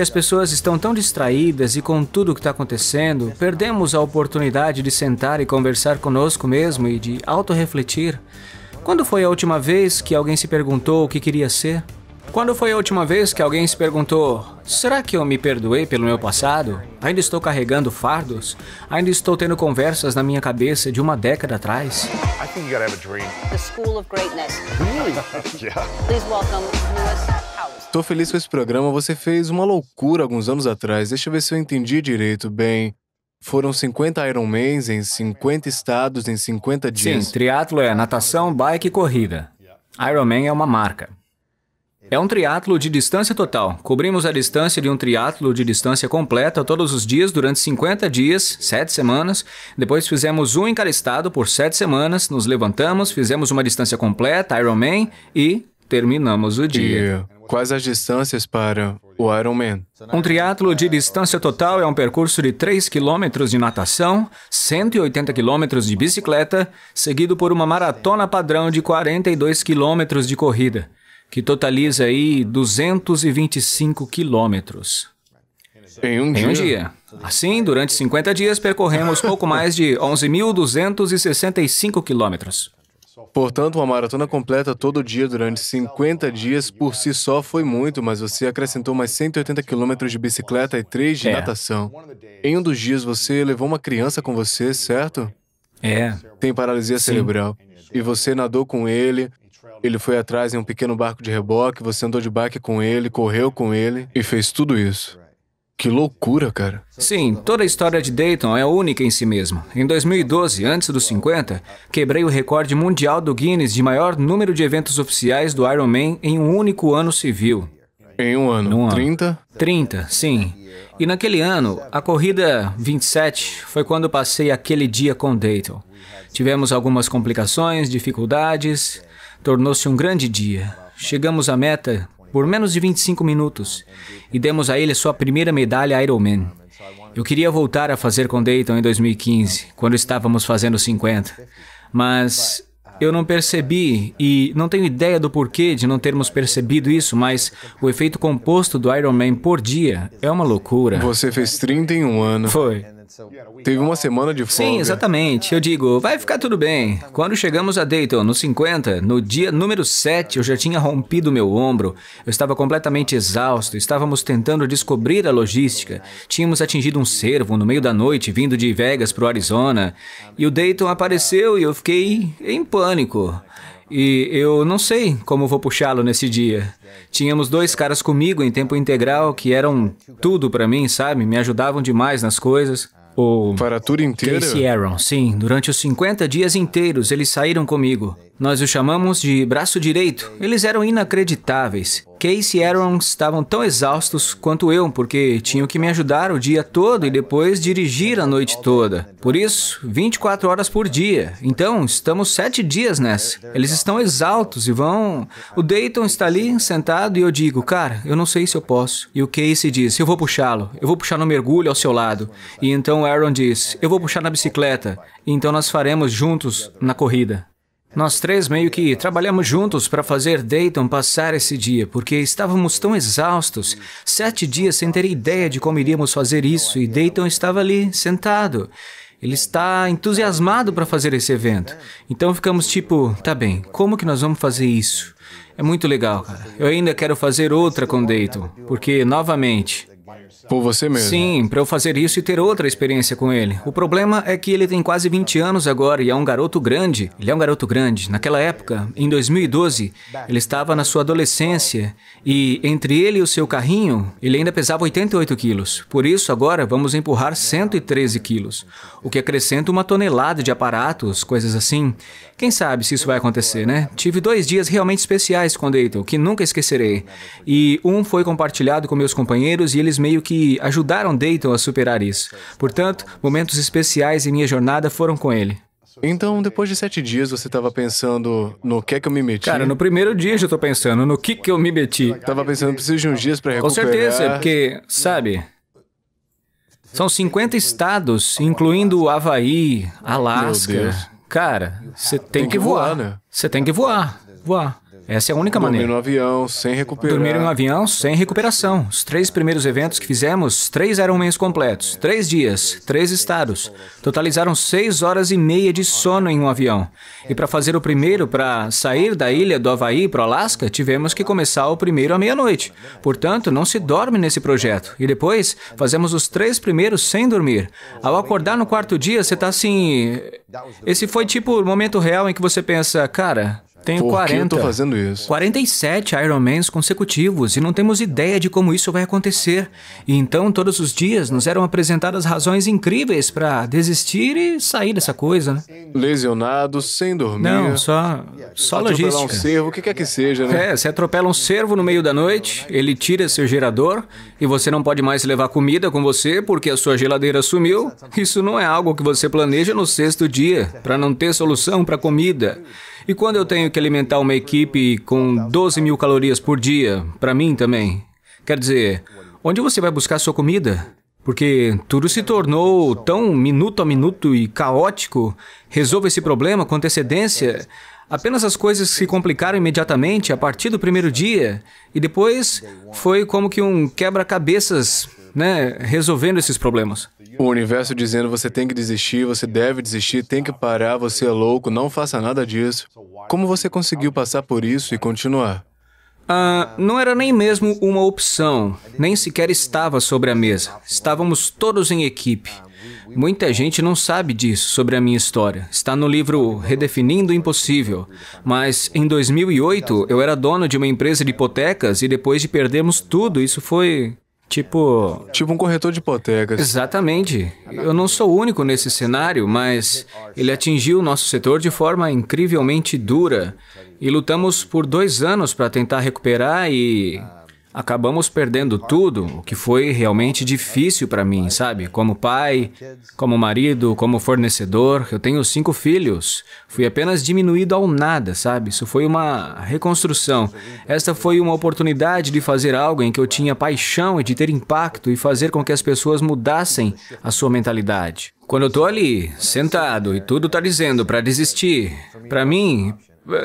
que as pessoas estão tão distraídas e com tudo o que está acontecendo, perdemos a oportunidade de sentar e conversar conosco mesmo e de autorrefletir. Quando foi a última vez que alguém se perguntou o que queria ser? Quando foi a última vez que alguém se perguntou: será que eu me perdoei pelo meu passado? Ainda estou carregando fardos? Ainda estou tendo conversas na minha cabeça de uma década atrás? Estou a Tô feliz com esse programa. Você fez uma loucura alguns anos atrás. Deixa eu ver se eu entendi direito bem. Foram 50 Ironmans em 50 estados em 50 dias. Sim, triatlo é natação, bike e corrida. Ironman é uma marca. É um triatlo de distância total. Cobrimos a distância de um triatlo de distância completa todos os dias durante 50 dias, 7 semanas. Depois fizemos um encalistado por 7 semanas, nos levantamos, fizemos uma distância completa, Ironman, e terminamos o dia. E quais as distâncias para o Ironman? Um triatlo de distância total é um percurso de 3 km de natação, 180 km de bicicleta, seguido por uma maratona padrão de 42 km de corrida que totaliza aí 225 quilômetros. Em um, em um dia. Assim, durante 50 dias, percorremos pouco mais de 11.265 quilômetros. Portanto, uma maratona completa todo dia durante 50 dias por si só foi muito, mas você acrescentou mais 180 quilômetros de bicicleta e 3 de é. natação. Em um dos dias, você levou uma criança com você, certo? É. Tem paralisia Sim. cerebral. E você nadou com ele, ele foi atrás em um pequeno barco de reboque, você andou de bike com ele, correu com ele e fez tudo isso. Que loucura, cara. Sim, toda a história de Dayton é única em si mesma. Em 2012, antes dos 50, quebrei o recorde mundial do Guinness de maior número de eventos oficiais do Ironman em um único ano civil. Em um ano? ano. 30? 30, sim. E naquele ano, a corrida 27 foi quando passei aquele dia com Dayton. Tivemos algumas complicações, dificuldades, Tornou-se um grande dia. Chegamos à meta por menos de 25 minutos e demos a ele sua primeira medalha Ironman. Eu queria voltar a fazer com Dayton em 2015, quando estávamos fazendo 50, mas eu não percebi e não tenho ideia do porquê de não termos percebido isso, mas o efeito composto do Iron Man por dia é uma loucura. Você fez 31 anos. Foi. Teve uma semana de folga. Sim, exatamente. Eu digo, vai ficar tudo bem. Quando chegamos a Dayton, nos 50, no dia número 7, eu já tinha rompido meu ombro. Eu estava completamente exausto. Estávamos tentando descobrir a logística. Tínhamos atingido um cervo no meio da noite, vindo de Vegas para o Arizona. E o Dayton apareceu e eu fiquei em pânico. E eu não sei como vou puxá-lo nesse dia. Tínhamos dois caras comigo em tempo integral que eram tudo para mim, sabe? Me ajudavam demais nas coisas. Para a tour inteira? Casey Aaron, sim. Durante os 50 dias inteiros eles saíram comigo. Nós o chamamos de braço direito. Eles eram inacreditáveis. Case e Aaron estavam tão exaustos quanto eu, porque tinham que me ajudar o dia todo e depois dirigir a noite toda. Por isso, 24 horas por dia. Então, estamos sete dias nessa. Eles estão exaltos e vão. O Dayton está ali sentado e eu digo, cara, eu não sei se eu posso. E o Casey diz, eu vou puxá-lo, eu vou puxar no mergulho ao seu lado. E então Aaron diz, eu vou puxar na bicicleta. E então nós faremos juntos na corrida. Nós três meio que trabalhamos juntos para fazer Dayton passar esse dia, porque estávamos tão exaustos, sete dias sem ter ideia de como iríamos fazer isso, e Dayton estava ali, sentado. Ele está entusiasmado para fazer esse evento. Então ficamos tipo, tá bem, como que nós vamos fazer isso? É muito legal, cara. Eu ainda quero fazer outra com Dayton, porque, novamente, por você mesmo? Sim, para eu fazer isso e ter outra experiência com ele. O problema é que ele tem quase 20 anos agora e é um garoto grande. Ele é um garoto grande. Naquela época, em 2012, ele estava na sua adolescência e entre ele e o seu carrinho, ele ainda pesava 88 quilos. Por isso, agora vamos empurrar 113 quilos, o que acrescenta uma tonelada de aparatos, coisas assim. Quem sabe se isso vai acontecer, né? Tive dois dias realmente especiais com o Dayton, que nunca esquecerei. E um foi compartilhado com meus companheiros e eles meio que ajudaram Dayton a superar isso. Portanto, momentos especiais em minha jornada foram com ele. Então, depois de sete dias, você estava pensando no que é que eu me meti? Cara, no primeiro dia já estou pensando no que que eu me meti. Tava pensando, preciso de uns dias para recuperar. Com certeza, porque, sabe, são 50 estados, incluindo Havaí, Alasca. Cara, você tem, tem que, que voar. Né? Você né? tem que voar, voar. Essa é a única Dormir maneira. Dormir no avião, sem recuperar. Dormir no avião, sem recuperação. Os três primeiros eventos que fizemos, três eram meios completos, três dias, três estados. Totalizaram seis horas e meia de sono em um avião. E para fazer o primeiro, para sair da ilha do Havaí para o Alasca, tivemos que começar o primeiro à meia-noite. Portanto, não se dorme nesse projeto. E depois, fazemos os três primeiros sem dormir. Ao acordar no quarto dia, você está assim... Esse foi tipo o momento real em que você pensa, cara, tenho Por 40. Que eu tô fazendo isso? 47 Ironmans consecutivos e não temos ideia de como isso vai acontecer. E então todos os dias nos eram apresentadas razões incríveis para desistir e sair dessa coisa, né? Lesionado, sem dormir. Não, só só logística. Atropelar um cervo, o que quer que seja, né? É, você atropela um cervo no meio da noite, ele tira seu gerador e você não pode mais levar comida com você porque a sua geladeira sumiu. Isso não é algo que você planeja no sexto dia, para não ter solução para comida. E quando eu tenho que alimentar uma equipe com 12 mil calorias por dia, para mim também? Quer dizer, onde você vai buscar sua comida? Porque tudo se tornou tão minuto a minuto e caótico. Resolva esse problema com antecedência. Apenas as coisas se complicaram imediatamente a partir do primeiro dia. E depois foi como que um quebra-cabeças né, resolvendo esses problemas. O universo dizendo você tem que desistir, você deve desistir, tem que parar, você é louco, não faça nada disso. Como você conseguiu passar por isso e continuar? Ah, não era nem mesmo uma opção, nem sequer estava sobre a mesa. Estávamos todos em equipe. Muita gente não sabe disso sobre a minha história. Está no livro Redefinindo o Impossível. Mas em 2008 eu era dono de uma empresa de hipotecas e depois de perdermos tudo, isso foi Tipo. Tipo um corretor de hipotecas. Exatamente. Eu não sou o único nesse cenário, mas ele atingiu o nosso setor de forma incrivelmente dura. E lutamos por dois anos para tentar recuperar e Acabamos perdendo tudo, o que foi realmente difícil para mim, sabe? Como pai, como marido, como fornecedor, eu tenho cinco filhos. Fui apenas diminuído ao nada, sabe? Isso foi uma reconstrução. Esta foi uma oportunidade de fazer algo em que eu tinha paixão e de ter impacto e fazer com que as pessoas mudassem a sua mentalidade. Quando eu estou ali, sentado, e tudo está dizendo para desistir, para mim,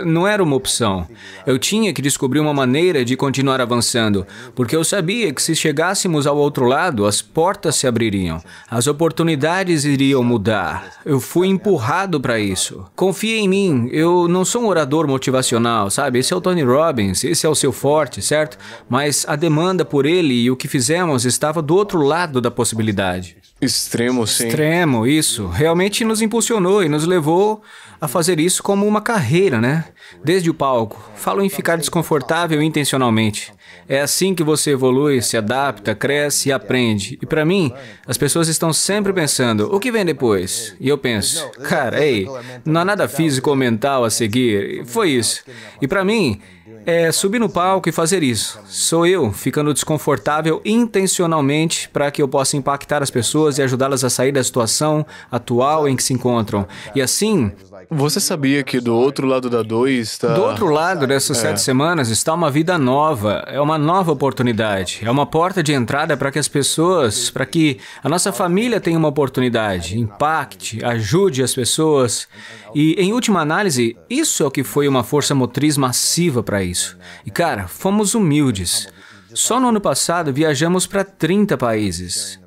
não era uma opção. Eu tinha que descobrir uma maneira de continuar avançando, porque eu sabia que se chegássemos ao outro lado, as portas se abririam, as oportunidades iriam mudar. Eu fui empurrado para isso. Confie em mim, eu não sou um orador motivacional, sabe? Esse é o Tony Robbins, esse é o seu forte, certo? Mas a demanda por ele e o que fizemos estava do outro lado da possibilidade. Extremo, sim. Extremo, isso. Realmente nos impulsionou e nos levou a fazer isso como uma carreira, né? desde o palco. Falo em ficar desconfortável intencionalmente. É assim que você evolui, se adapta, cresce e aprende. E para mim, as pessoas estão sempre pensando: o que vem depois? E eu penso: cara, ei, não há nada físico ou mental a seguir. E foi isso. E para mim, é subir no palco e fazer isso. Sou eu ficando desconfortável intencionalmente para que eu possa impactar as pessoas e ajudá-las a sair da situação atual em que se encontram. E assim, você sabia que do outro lado da 2 está. Do outro lado dessas é. sete semanas está uma vida nova, é uma nova oportunidade, é uma porta de entrada para que as pessoas, para que a nossa família tenha uma oportunidade, impacte, ajude as pessoas. E, em última análise, isso é o que foi uma força motriz massiva para isso. E, cara, fomos humildes. Só no ano passado viajamos para 30 países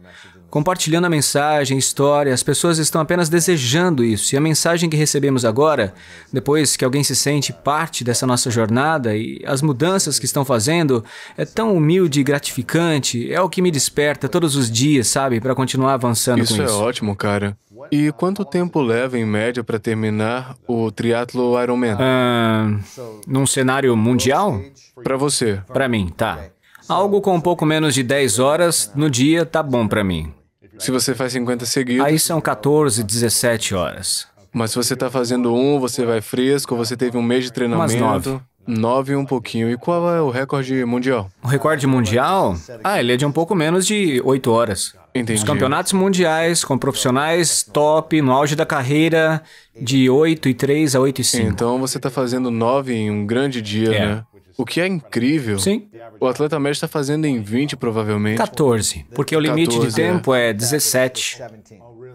compartilhando a mensagem, história, as pessoas estão apenas desejando isso. E a mensagem que recebemos agora, depois que alguém se sente parte dessa nossa jornada e as mudanças que estão fazendo, é tão humilde e gratificante, é o que me desperta todos os dias, sabe, para continuar avançando isso com isso. É isso é ótimo, cara. E quanto tempo leva, em média, para terminar o triatlo Ironman? Ah, num cenário mundial? Para você. Para mim, tá. Algo com um pouco menos de 10 horas no dia tá bom para mim. Se você faz 50 seguidos. Aí são 14, 17 horas. Mas se você está fazendo um, você vai fresco, você teve um mês de treinamento. Umas nove. Nove e um pouquinho. E qual é o recorde mundial? O recorde mundial? Ah, ele é de um pouco menos de oito horas. Entendi. Os campeonatos mundiais com profissionais top, no auge da carreira, de 8 e 3 a 8 e 5. Então você está fazendo nove em um grande dia, é. né? O que é incrível. Sim. O atleta médio está fazendo em 20, provavelmente. 14, porque o limite 14, de é. tempo é, é 17.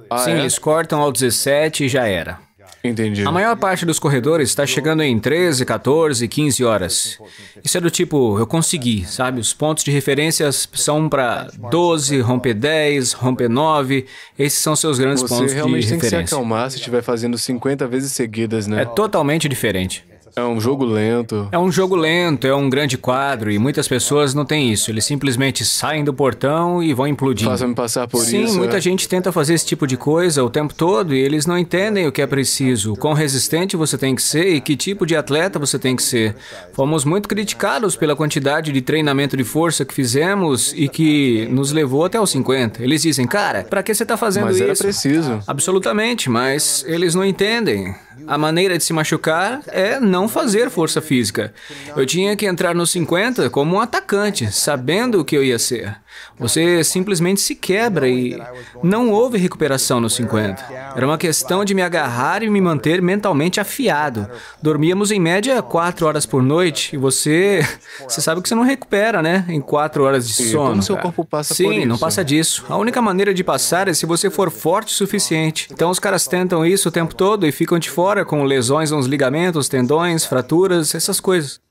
Ah, Sim, é? eles cortam ao 17 e já era. Entendi. A maior parte dos corredores está chegando em 13, 14, 15 horas. Isso é do tipo, eu consegui, sabe? Os pontos de referência são para 12, romper 10, romper 9. Esses são seus grandes Você pontos de referência. Você realmente tem que se acalmar se estiver fazendo 50 vezes seguidas, né? É totalmente diferente. É um jogo lento. É um jogo lento, é um grande quadro e muitas pessoas não têm isso. Eles simplesmente saem do portão e vão implodindo. Faça-me passar por Sim, isso. Sim, muita é. gente tenta fazer esse tipo de coisa o tempo todo e eles não entendem o que é preciso, quão resistente você tem que ser e que tipo de atleta você tem que ser. Fomos muito criticados pela quantidade de treinamento de força que fizemos e que nos levou até os 50. Eles dizem, cara, para que você está fazendo mas isso? Mas era preciso. Absolutamente, mas eles não entendem. A maneira de se machucar é não não fazer força física. Eu tinha que entrar nos 50 como um atacante, sabendo o que eu ia ser. Você simplesmente se quebra e não houve recuperação nos 50. Era uma questão de me agarrar e me manter mentalmente afiado. Dormíamos em média quatro horas por noite e você. Você sabe que você não recupera, né? Em quatro horas de sono. Como seu corpo passa Sim, por Sim, não passa né? disso. A única maneira de passar é se você for forte o suficiente. Então os caras tentam isso o tempo todo e ficam de fora com lesões nos ligamentos, tendões, fraturas, essas coisas.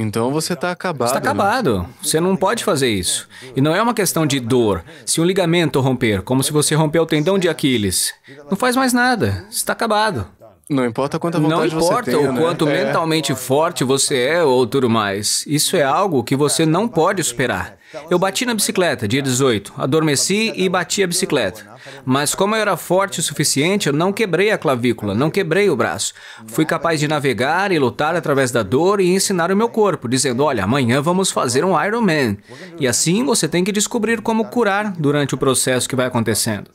Então você está acabado. Está né? acabado. Você não pode fazer isso. E não é uma questão de dor. Se um ligamento romper, como se você romper o tendão de Aquiles, não faz mais nada. Está acabado. Não importa quanta vontade Não importa você o né? quanto é. mentalmente forte você é ou tudo mais. Isso é algo que você não pode superar. Eu bati na bicicleta, dia 18. Adormeci e bati a bicicleta. Mas como eu era forte o suficiente, eu não quebrei a clavícula, não quebrei o braço. Fui capaz de navegar e lutar através da dor e ensinar o meu corpo, dizendo: "Olha, amanhã vamos fazer um Ironman". E assim você tem que descobrir como curar durante o processo que vai acontecendo.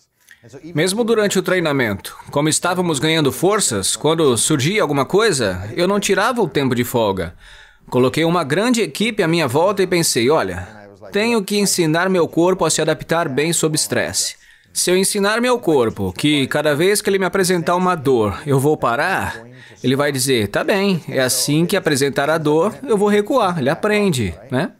Mesmo durante o treinamento, como estávamos ganhando forças, quando surgia alguma coisa, eu não tirava o tempo de folga. Coloquei uma grande equipe à minha volta e pensei: olha, tenho que ensinar meu corpo a se adaptar bem sob estresse. Se eu ensinar meu corpo que cada vez que ele me apresentar uma dor, eu vou parar, ele vai dizer: tá bem, é assim que apresentar a dor, eu vou recuar. Ele aprende, né?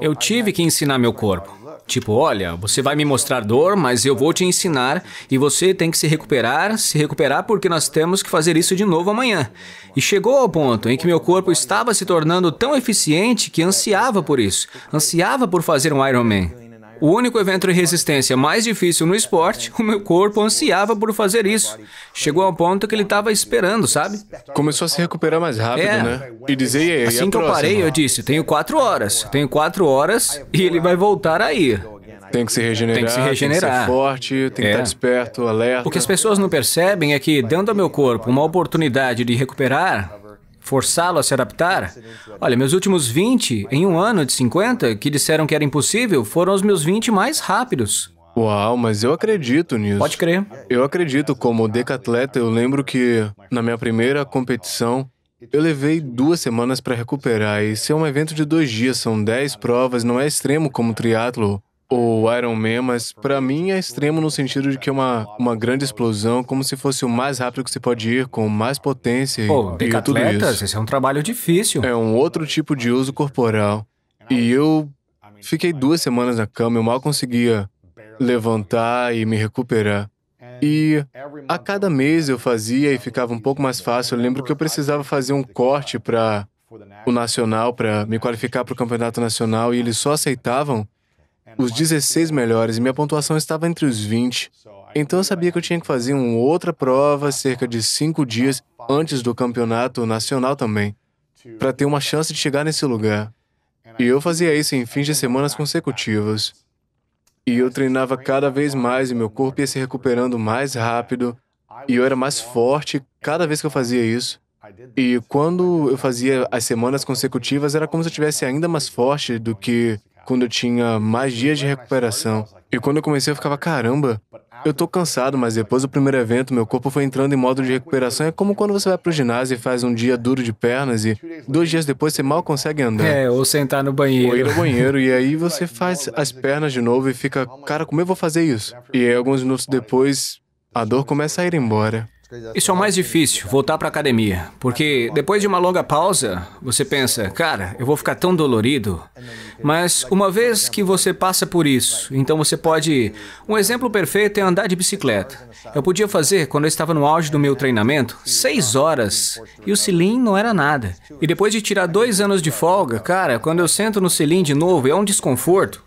Eu tive que ensinar meu corpo. Tipo, olha, você vai me mostrar dor, mas eu vou te ensinar e você tem que se recuperar, se recuperar porque nós temos que fazer isso de novo amanhã. E chegou ao ponto em que meu corpo estava se tornando tão eficiente que ansiava por isso, ansiava por fazer um Ironman. O único evento de resistência mais difícil no esporte, o meu corpo ansiava por fazer isso. Chegou ao ponto que ele estava esperando, sabe? Começou a se recuperar mais rápido, é. né? E dizer, assim que eu parei, eu disse, tenho quatro horas, tenho quatro horas e ele vai voltar aí. Tem que se regenerar, tem que se regenerar. Tem que ser forte, tem é. que tá estar desperto, alerta. O que as pessoas não percebem é que, dando ao meu corpo uma oportunidade de recuperar, forçá-lo a se adaptar? Olha, meus últimos 20, em um ano de 50, que disseram que era impossível, foram os meus 20 mais rápidos. Uau, mas eu acredito nisso. Pode crer. Eu acredito, como decatleta, eu lembro que na minha primeira competição, eu levei duas semanas para recuperar. E se é um evento de dois dias, são dez provas, não é extremo como triatlo o Iron Man, mas para mim é extremo no sentido de que é uma, uma grande explosão, como se fosse o mais rápido que você pode ir, com mais potência Pô, e, e tudo atletas, isso. Esse é um trabalho difícil. É um outro tipo de uso corporal. E eu fiquei duas semanas na cama, eu mal conseguia levantar e me recuperar. E a cada mês eu fazia e ficava um pouco mais fácil. Eu lembro que eu precisava fazer um corte para o nacional, para me qualificar para o campeonato nacional, e eles só aceitavam os 16 melhores e minha pontuação estava entre os 20. Então eu sabia que eu tinha que fazer uma outra prova cerca de cinco dias antes do campeonato nacional também, para ter uma chance de chegar nesse lugar. E eu fazia isso em fins de semanas consecutivas. E eu treinava cada vez mais e meu corpo ia se recuperando mais rápido e eu era mais forte cada vez que eu fazia isso. E quando eu fazia as semanas consecutivas, era como se eu tivesse ainda mais forte do que quando eu tinha mais dias de recuperação. E quando eu comecei, eu ficava, caramba, eu tô cansado, mas depois do primeiro evento, meu corpo foi entrando em modo de recuperação. É como quando você vai pro ginásio e faz um dia duro de pernas e dois dias depois você mal consegue andar. É, ou sentar no banheiro. Ou ir ao banheiro e aí você faz as pernas de novo e fica, cara, como eu vou fazer isso? E aí, alguns minutos depois, a dor começa a ir embora. Isso é o mais difícil, voltar para a academia, porque depois de uma longa pausa, você pensa, cara, eu vou ficar tão é dolorido. Mas uma vez que você passa por isso, então você pode. Um exemplo perfeito é andar de bicicleta. Eu podia fazer quando eu estava no auge do meu é, treinamento, seis tá. horas, e o tá cilim não era nada. E depois de tirar dois anos de folga, cara, quando eu sento no cilim de novo, é um desconforto.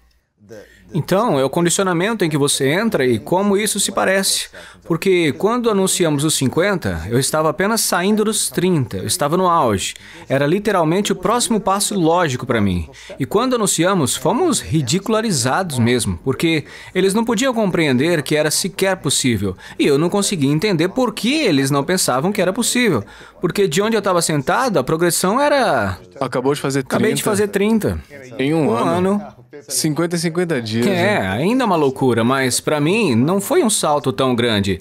Então, é o condicionamento em que você entra e como isso se parece. Porque quando anunciamos os 50, eu estava apenas saindo dos 30, eu estava no auge. Era literalmente o próximo passo lógico para mim. E quando anunciamos, fomos ridicularizados mesmo, porque eles não podiam compreender que era sequer possível. E eu não conseguia entender por que eles não pensavam que era possível. Porque de onde eu estava sentado, a progressão era. Acabou de fazer 30. Acabei de fazer 30. Em um, um ano. ano 50 e 50 dias. É, ainda é uma loucura, mas para mim não foi um salto tão grande.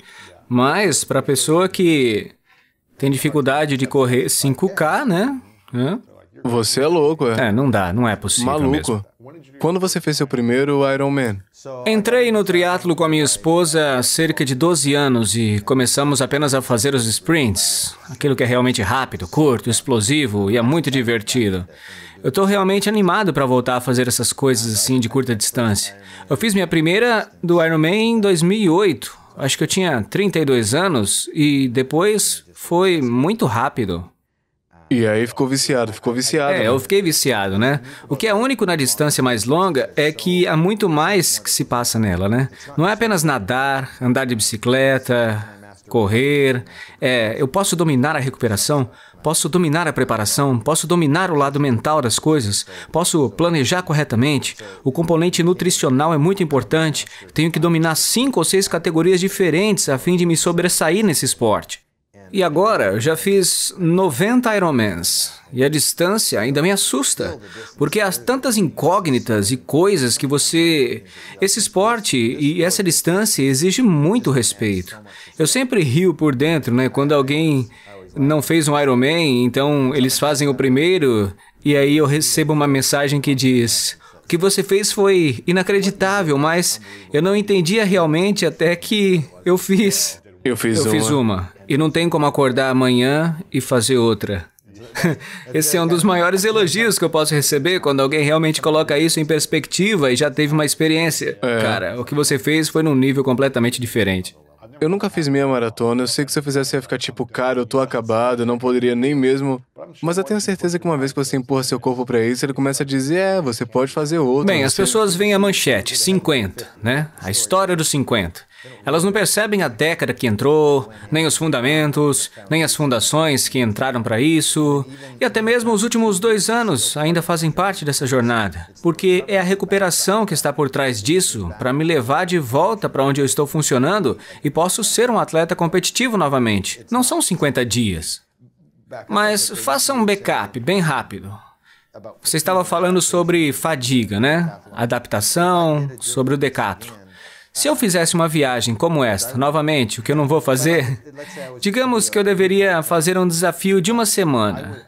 Mas para pessoa que tem dificuldade de correr 5K, né? Hã? Você é louco, é. É, não dá, não é possível Maluco. Mesmo. Quando você fez seu primeiro Ironman? Entrei no triatlo com a minha esposa há cerca de 12 anos e começamos apenas a fazer os sprints, aquilo que é realmente rápido, curto, explosivo e é muito divertido. Eu estou realmente animado para voltar a fazer essas coisas assim de curta distância. Eu fiz minha primeira do Ironman em 2008. Acho que eu tinha 32 anos e depois foi muito rápido. E aí ficou viciado, ficou viciado. É, né? eu fiquei viciado, né? O que é único na distância mais longa é que há muito mais que se passa nela, né? Não é apenas nadar, andar de bicicleta, correr. É, eu posso dominar a recuperação, posso dominar a preparação, posso dominar o lado mental das coisas, posso planejar corretamente. O componente nutricional é muito importante. Tenho que dominar cinco ou seis categorias diferentes a fim de me sobressair nesse esporte. E agora, eu já fiz 90 Ironmans. E a distância ainda me assusta, porque há tantas incógnitas e coisas que você. Esse esporte e essa distância exige muito respeito. Eu sempre rio por dentro, né? Quando alguém não fez um Iron Man, então eles fazem o primeiro. E aí eu recebo uma mensagem que diz: O que você fez foi inacreditável, mas eu não entendia realmente até que eu fiz. Eu fiz eu uma. Fiz uma. E não tem como acordar amanhã e fazer outra. Esse é um dos maiores elogios que eu posso receber quando alguém realmente coloca isso em perspectiva e já teve uma experiência. É. Cara, o que você fez foi num nível completamente diferente. Eu nunca fiz meia maratona, eu sei que se eu fizesse ia ficar tipo, cara, eu tô acabado, não poderia nem mesmo. Mas eu tenho certeza que uma vez que você empurra seu corpo para isso, ele começa a dizer, é, você pode fazer outra. Bem, você... as pessoas veem a manchete, 50, né? A história dos 50. Elas não percebem a década que entrou, nem os fundamentos, nem as fundações que entraram para isso, e até mesmo os últimos dois anos ainda fazem parte dessa jornada, porque é a recuperação que está por trás disso para me levar de volta para onde eu estou funcionando e posso ser um atleta competitivo novamente. Não são 50 dias. Mas faça um backup bem rápido. Você estava falando sobre fadiga, né? Adaptação, sobre o decatlo. Se eu fizesse uma viagem como esta, novamente, o que eu não vou fazer, digamos que eu deveria fazer um desafio de uma semana.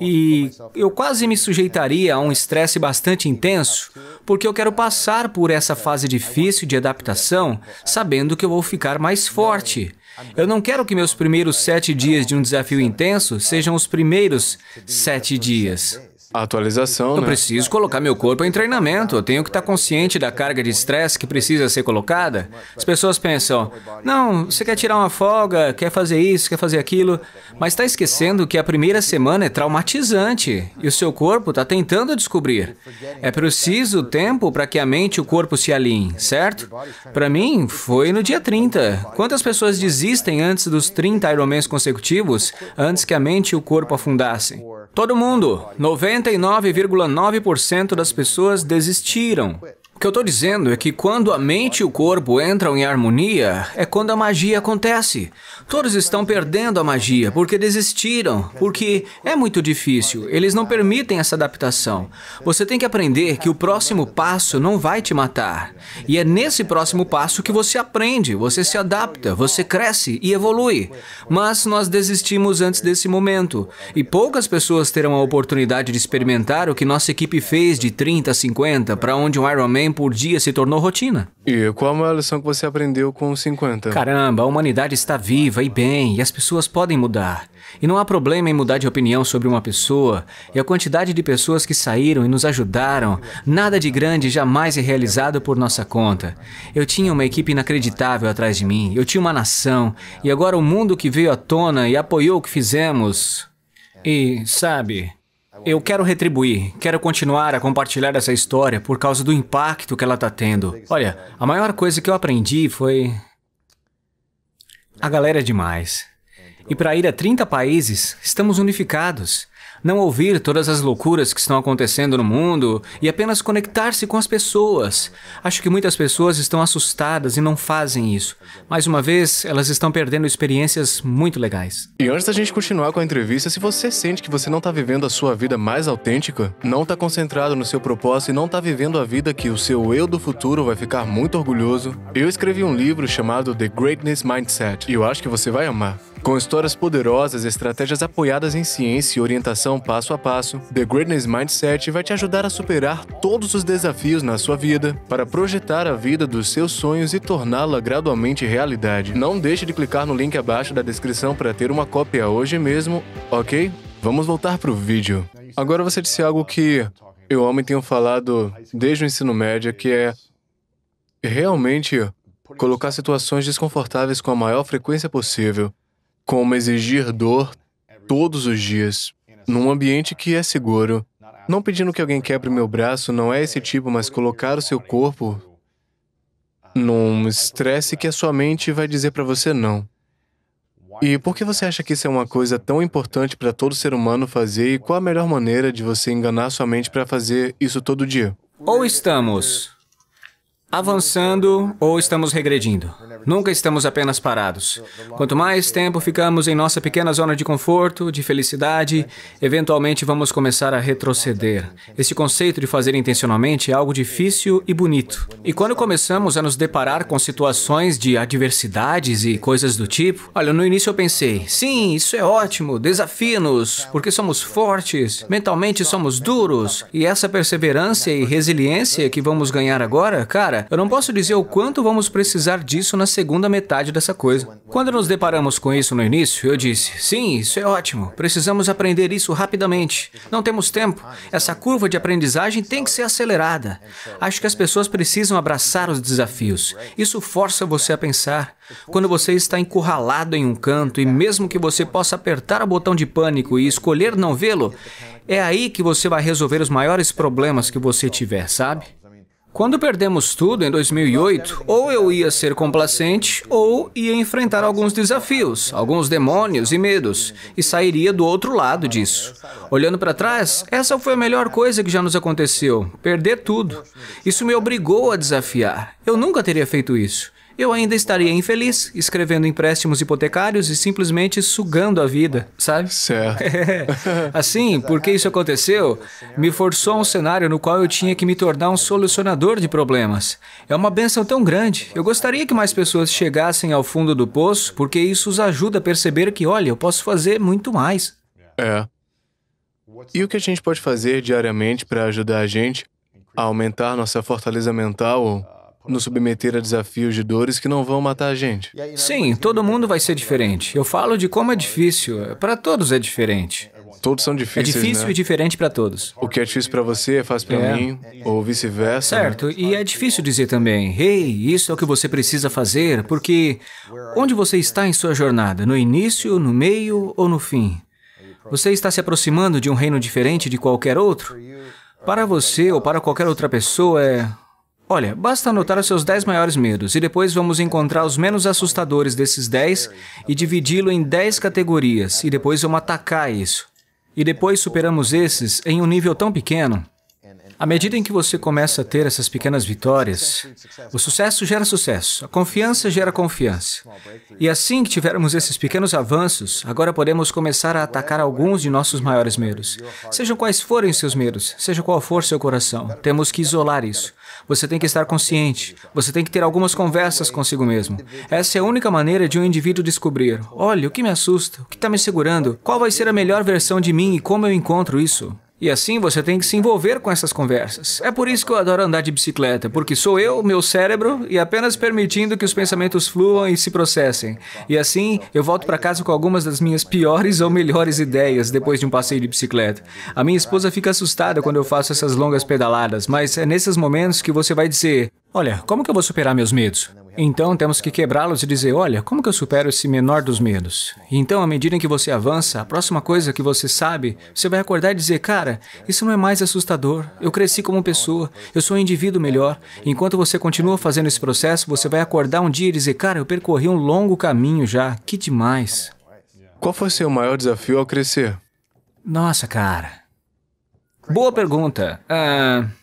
E eu quase me sujeitaria a um estresse bastante intenso, porque eu quero passar por essa fase difícil de adaptação sabendo que eu vou ficar mais forte. Eu não quero que meus primeiros sete dias de um desafio intenso sejam os primeiros sete dias atualização, Eu né? preciso colocar meu corpo em treinamento. Eu tenho que estar consciente da carga de estresse que precisa ser colocada. As pessoas pensam, não, você quer tirar uma folga, quer fazer isso, quer fazer aquilo, mas está esquecendo que a primeira semana é traumatizante e o seu corpo está tentando descobrir. É preciso tempo para que a mente e o corpo se alinhem, certo? Para mim, foi no dia 30. Quantas pessoas desistem antes dos 30 Ironmans consecutivos, antes que a mente e o corpo afundassem? Todo mundo, 99,9% das pessoas desistiram. O que eu estou dizendo é que quando a mente e o corpo entram em harmonia, é quando a magia acontece. Todos estão perdendo a magia porque desistiram, porque é muito difícil, eles não permitem essa adaptação. Você tem que aprender que o próximo passo não vai te matar. E é nesse próximo passo que você aprende, você se adapta, você cresce e evolui. Mas nós desistimos antes desse momento. E poucas pessoas terão a oportunidade de experimentar o que nossa equipe fez de 30 a 50 para onde um Man por dia se tornou rotina. E qual é a lição que você aprendeu com 50? Caramba, a humanidade está viva e bem, e as pessoas podem mudar. E não há problema em mudar de opinião sobre uma pessoa, e a quantidade de pessoas que saíram e nos ajudaram, nada de grande jamais é realizado por nossa conta. Eu tinha uma equipe inacreditável atrás de mim, eu tinha uma nação, e agora o mundo que veio à tona e apoiou o que fizemos. E, sabe, eu quero retribuir, quero continuar a compartilhar essa história por causa do impacto que ela está tendo. Olha, a maior coisa que eu aprendi foi. A galera é demais. E para ir a 30 países, estamos unificados. Não ouvir todas as loucuras que estão acontecendo no mundo e apenas conectar-se com as pessoas. Acho que muitas pessoas estão assustadas e não fazem isso. Mais uma vez, elas estão perdendo experiências muito legais. E antes da gente continuar com a entrevista, se você sente que você não está vivendo a sua vida mais autêntica, não está concentrado no seu propósito e não está vivendo a vida que o seu eu do futuro vai ficar muito orgulhoso, eu escrevi um livro chamado The Greatness Mindset e eu acho que você vai amar. Com histórias poderosas, estratégias apoiadas em ciência e orientação passo a passo, The Greatness Mindset vai te ajudar a superar todos os desafios na sua vida para projetar a vida dos seus sonhos e torná-la gradualmente realidade. Não deixe de clicar no link abaixo da descrição para ter uma cópia hoje mesmo, ok? Vamos voltar para o vídeo. Agora você disse algo que eu homem tenho falado desde o ensino médio, que é realmente colocar situações desconfortáveis com a maior frequência possível como exigir dor todos os dias, num ambiente que é seguro. Não pedindo que alguém quebre meu braço, não é esse tipo, mas colocar o seu corpo num estresse que a sua mente vai dizer para você não. E por que você acha que isso é uma coisa tão importante para todo ser humano fazer e qual a melhor maneira de você enganar sua mente para fazer isso todo dia? Ou estamos avançando ou estamos regredindo. Nunca estamos apenas parados. Quanto mais tempo ficamos em nossa pequena zona de conforto, de felicidade, eventualmente vamos começar a retroceder. Esse conceito de fazer intencionalmente é algo difícil e bonito. E quando começamos a nos deparar com situações de adversidades e coisas do tipo, olha, no início eu pensei, sim, isso é ótimo, desafia-nos, porque somos fortes, mentalmente somos duros, e essa perseverança e resiliência que vamos ganhar agora, cara, eu não posso dizer o quanto vamos precisar disso na segunda metade dessa coisa. Quando nos deparamos com isso no início, eu disse: sim, isso é ótimo, precisamos aprender isso rapidamente. Não temos tempo, essa curva de aprendizagem tem que ser acelerada. Acho que as pessoas precisam abraçar os desafios. Isso força você a pensar. Quando você está encurralado em um canto e mesmo que você possa apertar o botão de pânico e escolher não vê-lo, é aí que você vai resolver os maiores problemas que você tiver, sabe? Quando perdemos tudo em 2008, ou eu ia ser complacente, ou ia enfrentar alguns desafios, alguns demônios e medos, e sairia do outro lado disso. Olhando para trás, essa foi a melhor coisa que já nos aconteceu: perder tudo. Isso me obrigou a desafiar. Eu nunca teria feito isso eu ainda estaria infeliz, escrevendo empréstimos hipotecários e simplesmente sugando a vida, sabe? Certo. É. Assim, porque isso aconteceu, me forçou a um cenário no qual eu tinha que me tornar um solucionador de problemas. É uma benção tão grande. Eu gostaria que mais pessoas chegassem ao fundo do poço, porque isso os ajuda a perceber que, olha, eu posso fazer muito mais. É. E o que a gente pode fazer diariamente para ajudar a gente a aumentar nossa fortaleza mental nos submeter a desafios de dores que não vão matar a gente. Né, Sim, todo mundo vai ser diferente. Eu falo de como é difícil. Para todos é diferente. Todos são é difíceis. É difícil né? e diferente para todos. O que é difícil para você é fácil para é. mim, ou vice-versa. Né? Certo, né? e é difícil dizer também, hey, isso é o que você precisa fazer, porque onde você está em sua jornada, no início, no meio ou no fim? Você está se aproximando de um reino diferente de qualquer outro? Para você ou para qualquer outra pessoa é Olha, basta anotar os seus 10 maiores medos e depois vamos encontrar os menos assustadores desses 10 e dividi-lo em 10 categorias e depois vamos atacar isso. E depois superamos esses em um nível tão pequeno. À medida em que você começa a ter essas pequenas vitórias, o sucesso gera sucesso, a confiança gera confiança. E assim que tivermos esses pequenos avanços, agora podemos começar a atacar alguns de nossos maiores medos. Sejam quais forem seus medos, seja qual for seu coração, temos que isolar isso. Você tem que estar consciente. Você tem que ter algumas conversas consigo mesmo. Essa é a única maneira de um indivíduo descobrir: olha, o que me assusta? O que está me segurando? Qual vai ser a melhor versão de mim e como eu encontro isso? E assim você tem que se envolver com essas conversas. É por isso que eu adoro andar de bicicleta, porque sou eu, meu cérebro, e apenas permitindo que os pensamentos fluam e se processem. E assim eu volto para casa com algumas das minhas piores ou melhores ideias depois de um passeio de bicicleta. A minha esposa fica assustada quando eu faço essas longas pedaladas, mas é nesses momentos que você vai dizer: Olha, como que eu vou superar meus medos? Então temos que quebrá-los e dizer, olha, como que eu supero esse menor dos medos? E então, à medida em que você avança, a próxima coisa que você sabe, você vai acordar e dizer, cara, isso não é mais assustador, eu cresci como pessoa, eu sou um indivíduo melhor. E enquanto você continua fazendo esse processo, você vai acordar um dia e dizer, cara, eu percorri um longo caminho já, que demais. Qual foi seu maior desafio ao crescer? Nossa, cara. Boa pergunta. Ah... Uh...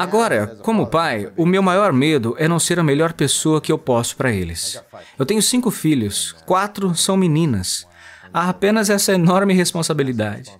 Agora, como pai, o meu maior medo é não ser a melhor pessoa que eu posso para eles. Eu tenho cinco filhos, quatro são meninas. Há apenas essa enorme responsabilidade.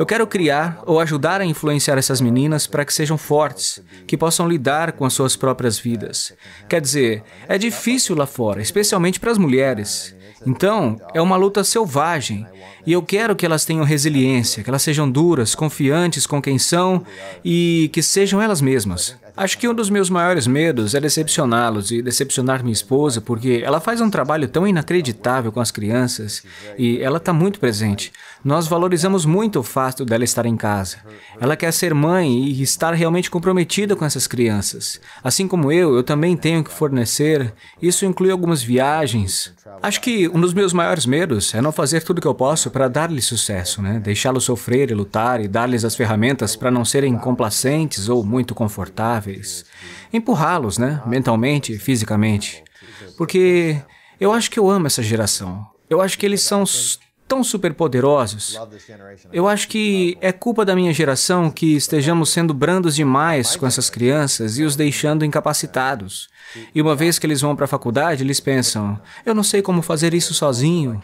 Eu quero criar ou ajudar a influenciar essas meninas para que sejam fortes, que possam lidar com as suas próprias vidas. Quer dizer, é difícil lá fora, especialmente para as mulheres. Então, é uma luta selvagem. E eu quero que elas tenham resiliência, que elas sejam duras, confiantes com quem são e que sejam elas mesmas. Acho que um dos meus maiores medos é decepcioná-los e decepcionar minha esposa, porque ela faz um trabalho tão inacreditável com as crianças e ela está muito presente. Nós valorizamos muito o fato dela estar em casa. Ela quer ser mãe e estar realmente comprometida com essas crianças. Assim como eu, eu também tenho que fornecer. Isso inclui algumas viagens. Acho que um dos meus maiores medos é não fazer tudo o que eu posso para dar-lhes sucesso, né? Deixá-los sofrer e lutar e dar-lhes as ferramentas para não serem complacentes ou muito confortáveis. Empurrá-los, né? Mentalmente, fisicamente. Porque eu acho que eu amo essa geração. Eu acho que eles são tão superpoderosos. Eu acho que é culpa da minha geração que estejamos sendo brandos demais com essas crianças e os deixando incapacitados. E uma vez que eles vão para a faculdade, eles pensam: eu não sei como fazer isso sozinho.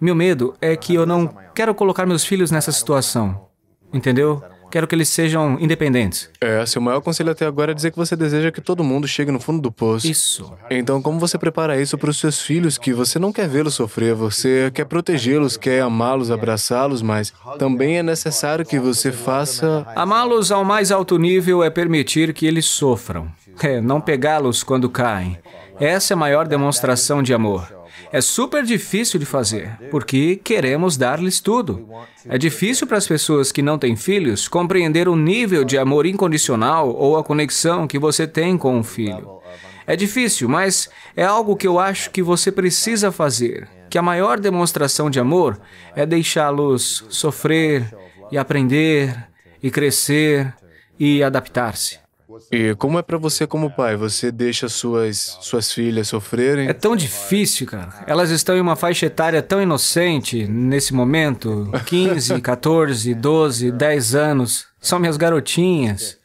Meu medo é que eu não quero colocar meus filhos nessa situação. Entendeu? Quero que eles sejam independentes. É, seu maior conselho até agora é dizer que você deseja que todo mundo chegue no fundo do poço. Isso. Então, como você prepara isso para os seus filhos que você não quer vê-los sofrer, você quer protegê-los, quer amá-los, abraçá-los, mas também é necessário que você faça. Amá-los ao mais alto nível é permitir que eles sofram. É, não pegá-los quando caem. Essa é a maior demonstração de amor. É super difícil de fazer, porque queremos dar-lhes tudo. É difícil para as pessoas que não têm filhos compreender o nível de amor incondicional ou a conexão que você tem com o filho. É difícil, mas é algo que eu acho que você precisa fazer. Que a maior demonstração de amor é deixá-los sofrer e aprender e crescer e adaptar-se. E como é para você como pai? Você deixa suas suas filhas sofrerem? É tão difícil, cara. Elas estão em uma faixa etária tão inocente nesse momento, 15, 14, 12, 10 anos. São minhas garotinhas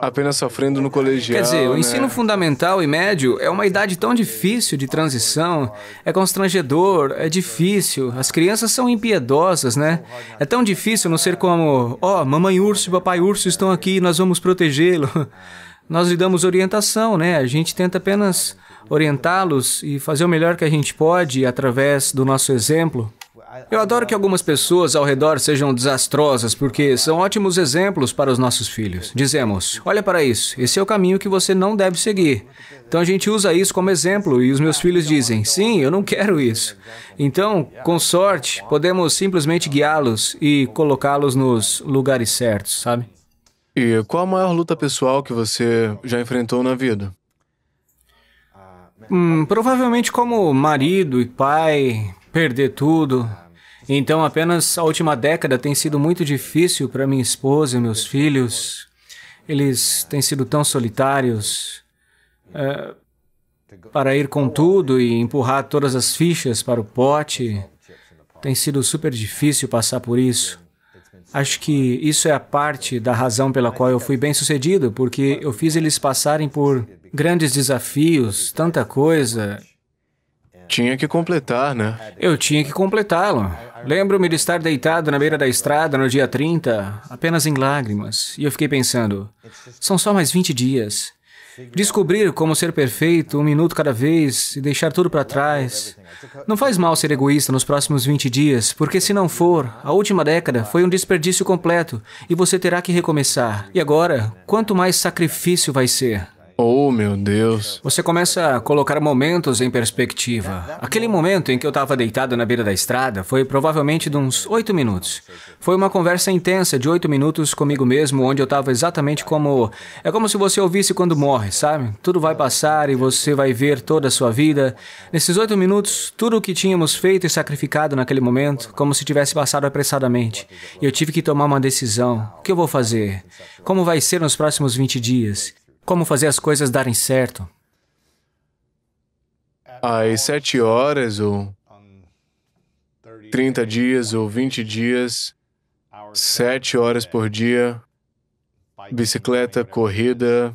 apenas sofrendo no colegial. Quer dizer, o né? ensino fundamental e médio é uma idade tão difícil de transição, é constrangedor, é difícil, as crianças são impiedosas, né? É tão difícil não ser como, ó, oh, mamãe urso e papai urso estão aqui, nós vamos protegê-lo. Nós lhe damos orientação, né? A gente tenta apenas orientá-los e fazer o melhor que a gente pode através do nosso exemplo. Eu adoro que algumas pessoas ao redor sejam desastrosas, porque são ótimos exemplos para os nossos filhos. Dizemos: olha para isso, esse é o caminho que você não deve seguir. Então a gente usa isso como exemplo e os meus filhos dizem: sim, eu não quero isso. Então, com sorte, podemos simplesmente guiá-los e colocá-los nos lugares certos, sabe? E qual a maior luta pessoal que você já enfrentou na vida? Hum, provavelmente como marido e pai, perder tudo, então, apenas a última década tem sido muito difícil para minha esposa e meus filhos. Eles têm sido tão solitários é, para ir com tudo e empurrar todas as fichas para o pote. Tem sido super difícil passar por isso. Acho que isso é a parte da razão pela qual eu fui bem sucedido, porque eu fiz eles passarem por grandes desafios, tanta coisa. Tinha que completar, né? Eu tinha que completá-lo. Lembro-me de estar deitado na beira da estrada no dia 30, apenas em lágrimas, e eu fiquei pensando: são só mais 20 dias. Descobrir como ser perfeito um minuto cada vez e deixar tudo para trás. Não faz mal ser egoísta nos próximos 20 dias, porque se não for, a última década foi um desperdício completo e você terá que recomeçar. E agora, quanto mais sacrifício vai ser? Oh, meu Deus. Você começa a colocar momentos em perspectiva. Aquele momento em que eu estava deitado na beira da estrada foi provavelmente de uns oito minutos. Foi uma conversa intensa de oito minutos comigo mesmo, onde eu estava exatamente como. É como se você ouvisse quando morre, sabe? Tudo vai passar e você vai ver toda a sua vida. Nesses oito minutos, tudo o que tínhamos feito e sacrificado naquele momento, como se tivesse passado apressadamente. E eu tive que tomar uma decisão. O que eu vou fazer? Como vai ser nos próximos 20 dias? Como fazer as coisas darem certo. Às sete horas, ou 30 dias, ou 20 dias, sete horas por dia, bicicleta, corrida.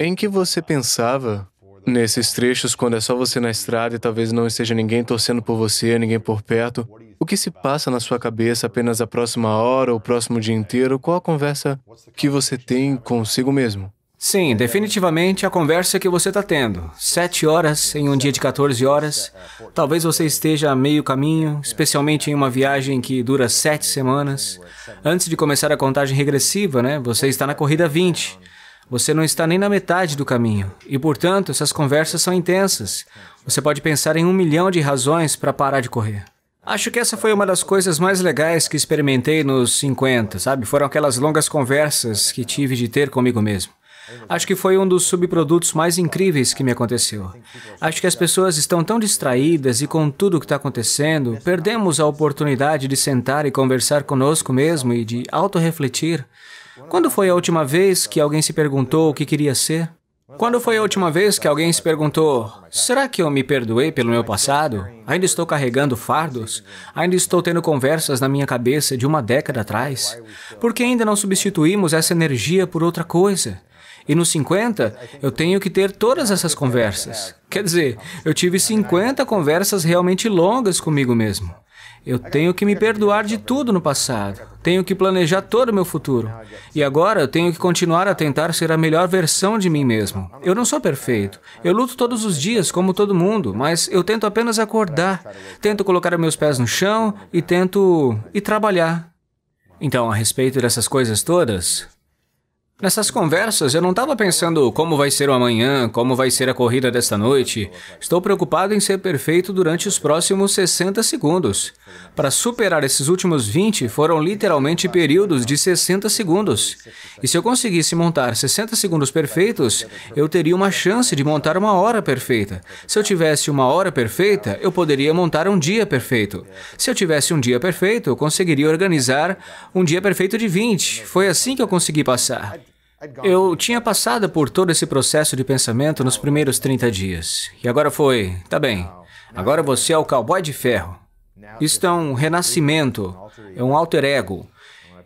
Em que você pensava nesses trechos quando é só você na estrada e talvez não esteja ninguém torcendo por você, ninguém por perto? O que se passa na sua cabeça apenas a próxima hora ou o próximo dia inteiro? Qual a conversa que você tem consigo mesmo? Sim, definitivamente a conversa que você está tendo. Sete horas em um dia de 14 horas. Talvez você esteja a meio caminho, especialmente em uma viagem que dura sete semanas. Antes de começar a contagem regressiva, né? Você está na corrida 20. Você não está nem na metade do caminho. E, portanto, essas conversas são intensas. Você pode pensar em um milhão de razões para parar de correr. Acho que essa foi uma das coisas mais legais que experimentei nos 50, sabe? Foram aquelas longas conversas que tive de ter comigo mesmo. Acho que foi um dos subprodutos mais incríveis que me aconteceu. Acho que as pessoas estão tão distraídas e com tudo o que está acontecendo, perdemos a oportunidade de sentar e conversar conosco mesmo e de autorrefletir. Quando foi a última vez que alguém se perguntou o que queria ser? Quando foi a última vez que alguém se perguntou: será que eu me perdoei pelo meu passado? Ainda estou carregando fardos? Ainda estou tendo conversas na minha cabeça de uma década atrás? Por que ainda não substituímos essa energia por outra coisa? E nos 50, eu tenho que ter todas essas conversas. Quer dizer, eu tive 50 conversas realmente longas comigo mesmo. Eu tenho que me perdoar de tudo no passado. Tenho que planejar todo o meu futuro. E agora eu tenho que continuar a tentar ser a melhor versão de mim mesmo. Eu não sou perfeito. Eu luto todos os dias, como todo mundo, mas eu tento apenas acordar. Tento colocar meus pés no chão e tento. e trabalhar. Então, a respeito dessas coisas todas, Nessas conversas, eu não estava pensando como vai ser o amanhã, como vai ser a corrida desta noite. Estou preocupado em ser perfeito durante os próximos 60 segundos. Para superar esses últimos 20, foram literalmente períodos de 60 segundos. E se eu conseguisse montar 60 segundos perfeitos, eu teria uma chance de montar uma hora perfeita. Se eu tivesse uma hora perfeita, eu poderia montar um dia perfeito. Se eu tivesse um dia perfeito, eu conseguiria organizar um dia perfeito de 20. Foi assim que eu consegui passar. Eu tinha passado por todo esse processo de pensamento nos primeiros 30 dias. E agora foi, tá bem, agora você é o cowboy de ferro. Isto é um renascimento, é um alter ego.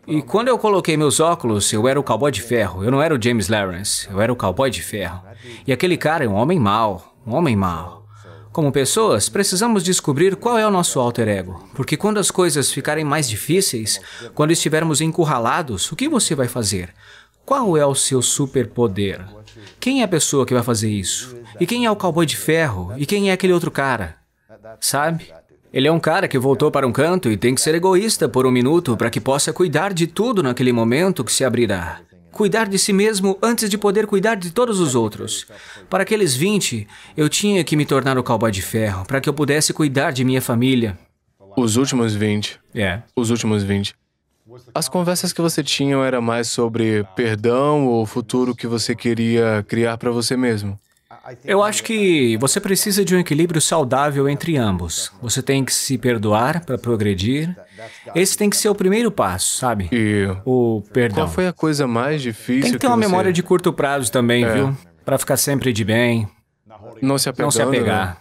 É e quando eu coloquei meus óculos, eu era o cowboy de ferro. Eu não era o James Lawrence, eu era o cowboy de ferro. E aquele cara é um homem mau, um homem mau. Como pessoas, precisamos descobrir qual é o nosso alter ego, porque quando as coisas ficarem mais difíceis, quando estivermos encurralados, o que você vai fazer? Qual é o seu superpoder? Quem é a pessoa que vai fazer isso? E quem é o cowboy de ferro? E quem é aquele outro cara? Sabe? Ele é um cara que voltou para um canto e tem que ser egoísta por um minuto para que possa cuidar de tudo naquele momento que se abrirá. Cuidar de si mesmo antes de poder cuidar de todos os outros. Para aqueles 20, eu tinha que me tornar o cowboy de ferro para que eu pudesse cuidar de minha família. Os últimos 20. É. Os últimos 20. As conversas que você tinha era mais sobre perdão ou futuro que você queria criar para você mesmo? Eu acho que você precisa de um equilíbrio saudável entre ambos. Você tem que se perdoar para progredir. Esse tem que ser o primeiro passo, sabe? E o perdão. Qual foi a coisa mais difícil? Tem que ter uma você... memória de curto prazo também, é. viu? Para ficar sempre de bem. Não se, Não se né? apegar. Né?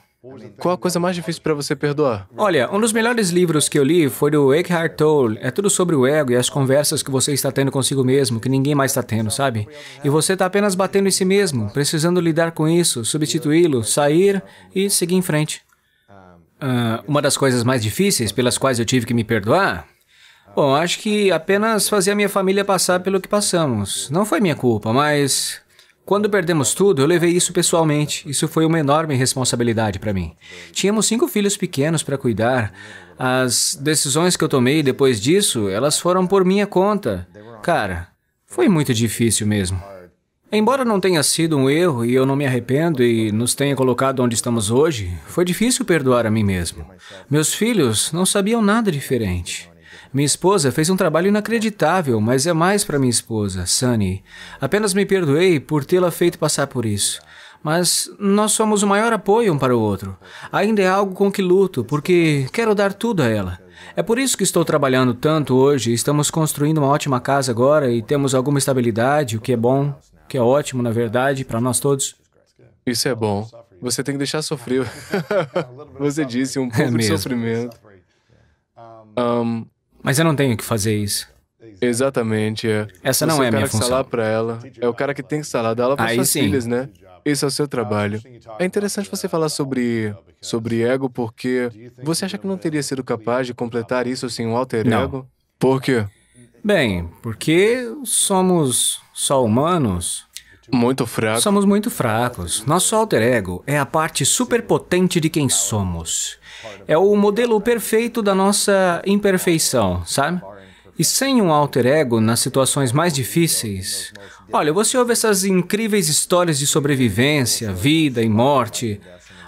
Qual a coisa mais difícil para você perdoar? Olha, um dos melhores livros que eu li foi do Eckhart Tolle. É tudo sobre o ego e as conversas que você está tendo consigo mesmo, que ninguém mais está tendo, sabe? E você está apenas batendo em si mesmo, precisando lidar com isso, substituí-lo, sair e seguir em frente. Uh, uma das coisas mais difíceis pelas quais eu tive que me perdoar? Bom, acho que apenas fazer a minha família passar pelo que passamos. Não foi minha culpa, mas quando perdemos tudo, eu levei isso pessoalmente. Isso foi uma enorme responsabilidade para mim. Tínhamos cinco filhos pequenos para cuidar. As decisões que eu tomei depois disso, elas foram por minha conta. Cara, foi muito difícil mesmo. Embora não tenha sido um erro e eu não me arrependo e nos tenha colocado onde estamos hoje, foi difícil perdoar a mim mesmo. Meus filhos não sabiam nada diferente. Minha esposa fez um trabalho inacreditável, mas é mais para minha esposa, Sunny. Apenas me perdoei por tê-la feito passar por isso. Mas nós somos o maior apoio um para o outro. Ainda é algo com que luto, porque quero dar tudo a ela. É por isso que estou trabalhando tanto hoje. Estamos construindo uma ótima casa agora e temos alguma estabilidade, o que é bom, que é ótimo, na verdade, para nós todos. Isso é bom. Você tem que deixar sofrer. Você disse um é pouco é de sofrimento. Um, mas eu não tenho que fazer isso. Exatamente, é. Essa não Você é, é a minha função. É o cara que está lá para ela, é o cara que tem que estar lá, aula para as suas sim. filhas, né? Esse é o seu trabalho. É interessante você falar sobre, sobre ego, porque você acha que não teria sido capaz de completar isso sem um alter não. ego? Por quê? Bem, porque somos só humanos muito fraco. Somos muito fracos. Nosso alter ego é a parte superpotente de quem somos. É o modelo perfeito da nossa imperfeição, sabe? E sem um alter ego nas situações mais difíceis. Olha, você ouve essas incríveis histórias de sobrevivência, vida e morte.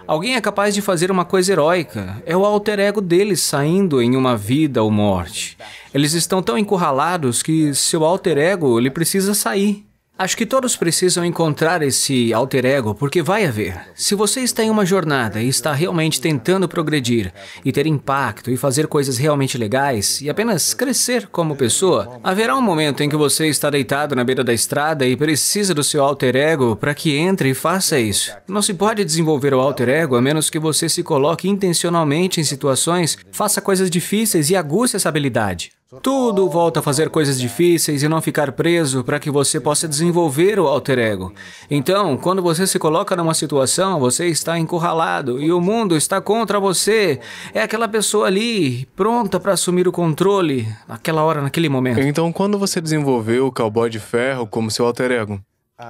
Alguém é capaz de fazer uma coisa heróica. É o alter ego deles saindo em uma vida ou morte. Eles estão tão encurralados que seu alter ego ele precisa sair. Acho que todos precisam encontrar esse alter ego, porque vai haver. Se você está em uma jornada e está realmente tentando progredir e ter impacto e fazer coisas realmente legais e apenas crescer como pessoa, haverá um momento em que você está deitado na beira da estrada e precisa do seu alter ego para que entre e faça isso. Não se pode desenvolver o alter ego a menos que você se coloque intencionalmente em situações, faça coisas difíceis e aguce essa habilidade. Tudo volta a fazer coisas difíceis e não ficar preso para que você possa desenvolver o alter ego. Então, quando você se coloca numa situação, você está encurralado e o mundo está contra você. É aquela pessoa ali, pronta para assumir o controle, naquela hora, naquele momento. Então, quando você desenvolveu o Cowboy de Ferro como seu alter ego?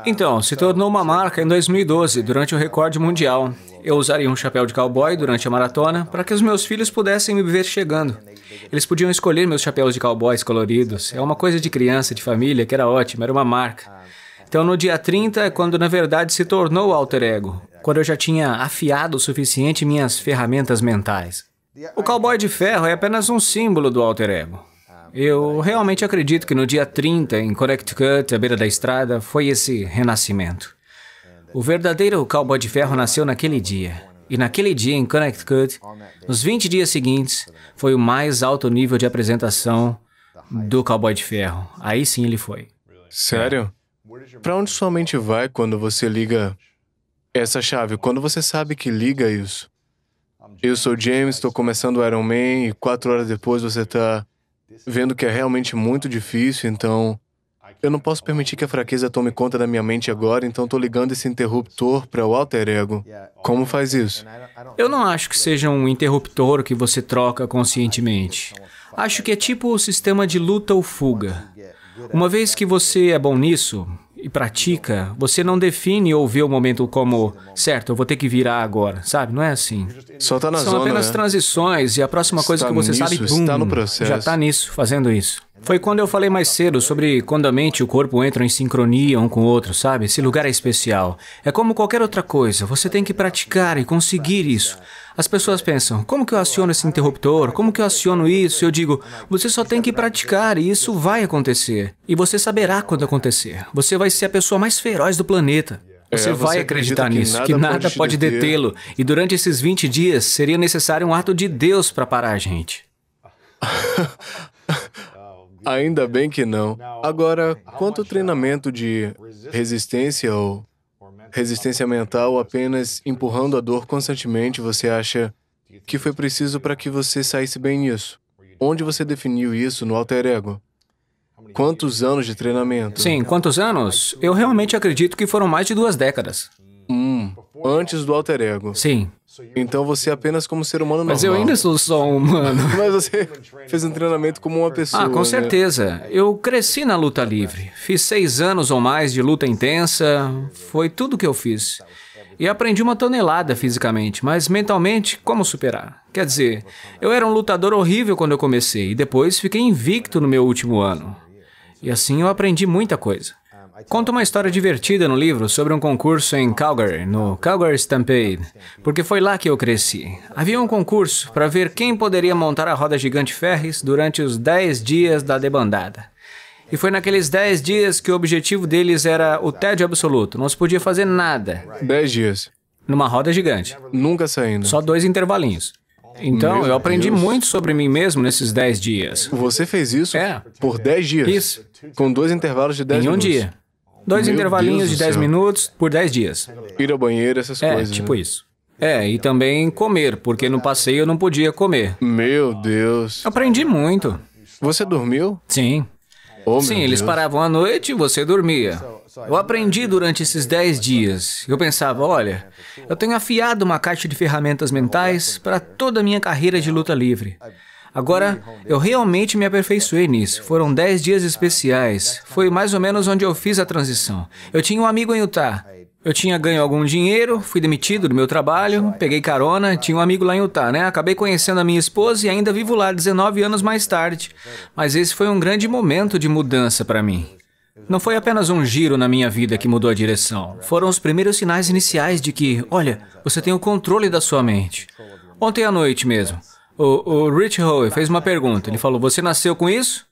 Então, se tornou uma marca em 2012, durante o recorde mundial. Eu usaria um chapéu de cowboy durante a maratona para que os meus filhos pudessem me ver chegando. Eles podiam escolher meus chapéus de cowboys coloridos. É uma coisa de criança, de família, que era ótima, era uma marca. Então, no dia 30, é quando na verdade se tornou o alter ego, quando eu já tinha afiado o suficiente minhas ferramentas mentais. O cowboy de ferro é apenas um símbolo do alter ego. Eu realmente acredito que no dia 30, em Connecticut, à beira da estrada, foi esse renascimento. O verdadeiro cowboy de ferro nasceu naquele dia. E naquele dia em Connecticut, oh, nos 20 dias seguintes, foi o mais alto nível de apresentação do Cowboy de Ferro. Aí sim ele foi. Sério? Para onde sua mente vai quando você liga essa chave? Quando você sabe que liga isso? Eu sou James, estou começando o Iron Man e quatro horas depois você está vendo que é realmente muito difícil, então eu não posso permitir que a fraqueza tome conta da minha mente agora, então estou ligando esse interruptor para o alter ego. Como faz isso? Eu não acho que seja um interruptor que você troca conscientemente. Acho que é tipo o sistema de luta ou fuga. Uma vez que você é bom nisso, e pratica, você não define ou vê o momento como, certo, eu vou ter que virar agora, sabe? Não é assim. Só tá na São zona, apenas né? transições e a próxima coisa que tá você nisso, sabe, boom, tá no processo. já está nisso, fazendo isso. Foi quando eu falei mais cedo sobre quando a mente e o corpo entram em sincronia um com o outro, sabe? Esse lugar é especial. É como qualquer outra coisa, você tem que praticar e conseguir isso. As pessoas pensam, como que eu aciono esse interruptor? Como que eu aciono isso? Eu digo, você só tem que praticar e isso vai acontecer. E você saberá quando acontecer. Você vai ser a pessoa mais feroz do planeta. Você, é, você vai acreditar nisso, que nada, que nada pode, pode detê-lo. E durante esses 20 dias, seria necessário um ato de Deus para parar a gente. Ainda bem que não. Agora, quanto treinamento de resistência ou Resistência mental apenas empurrando a dor constantemente, você acha que foi preciso para que você saísse bem nisso. Onde você definiu isso no alter ego? Quantos anos de treinamento? Sim, quantos anos? Eu realmente acredito que foram mais de duas décadas. Hum, antes do alter ego. Sim. Então você é apenas como ser humano normal. Mas eu ainda sou só um humano. Mas você fez um treinamento como uma pessoa. Ah, com né? certeza. Né? Eu cresci na luta livre. Fiz seis anos ou mais de luta intensa. Foi tudo que eu fiz. E aprendi uma tonelada fisicamente, mas mentalmente, como superar? Quer dizer, eu era um lutador horrível quando eu comecei e depois fiquei invicto no meu último ano. E assim eu aprendi muita coisa. Conta uma história divertida no livro sobre um concurso em Calgary, no Calgary Stampede, porque foi lá que eu cresci. Havia um concurso para ver quem poderia montar a roda gigante Ferris durante os 10 dias da debandada. E foi naqueles 10 dias que o objetivo deles era o tédio absoluto, não se podia fazer nada. 10 dias. Numa roda gigante. Nunca saindo. Né? Só dois intervalinhos. Então, Meu eu aprendi Deus. muito sobre mim mesmo nesses 10 dias. Você fez isso? É. Por 10 dias? Isso. Com dois intervalos de 10 Em um minutos. dia. Dois Meu intervalinhos de 10 minutos por 10 dias. Ir ao banheiro, essas é, coisas. É, tipo né? isso. É, e também comer, porque no passeio eu não podia comer. Meu Deus. Aprendi muito. Você dormiu? Sim. Oh, Sim, eles Deus. paravam à noite e você dormia. Eu aprendi durante esses 10 dias. Eu pensava, olha, eu tenho afiado uma caixa de ferramentas mentais para toda a minha carreira de luta livre. Agora, eu realmente me aperfeiçoei nisso. Foram dez dias especiais. Foi mais ou menos onde eu fiz a transição. Eu tinha um amigo em Utah. Eu tinha ganho algum dinheiro, fui demitido do meu trabalho, peguei carona, tinha um amigo lá em Utah, né? Acabei conhecendo a minha esposa e ainda vivo lá 19 anos mais tarde. Mas esse foi um grande momento de mudança para mim. Não foi apenas um giro na minha vida que mudou a direção. Foram os primeiros sinais iniciais de que, olha, você tem o controle da sua mente. Ontem à noite mesmo, o, o Rich Howe fez uma pergunta. Ele falou: Você nasceu com isso?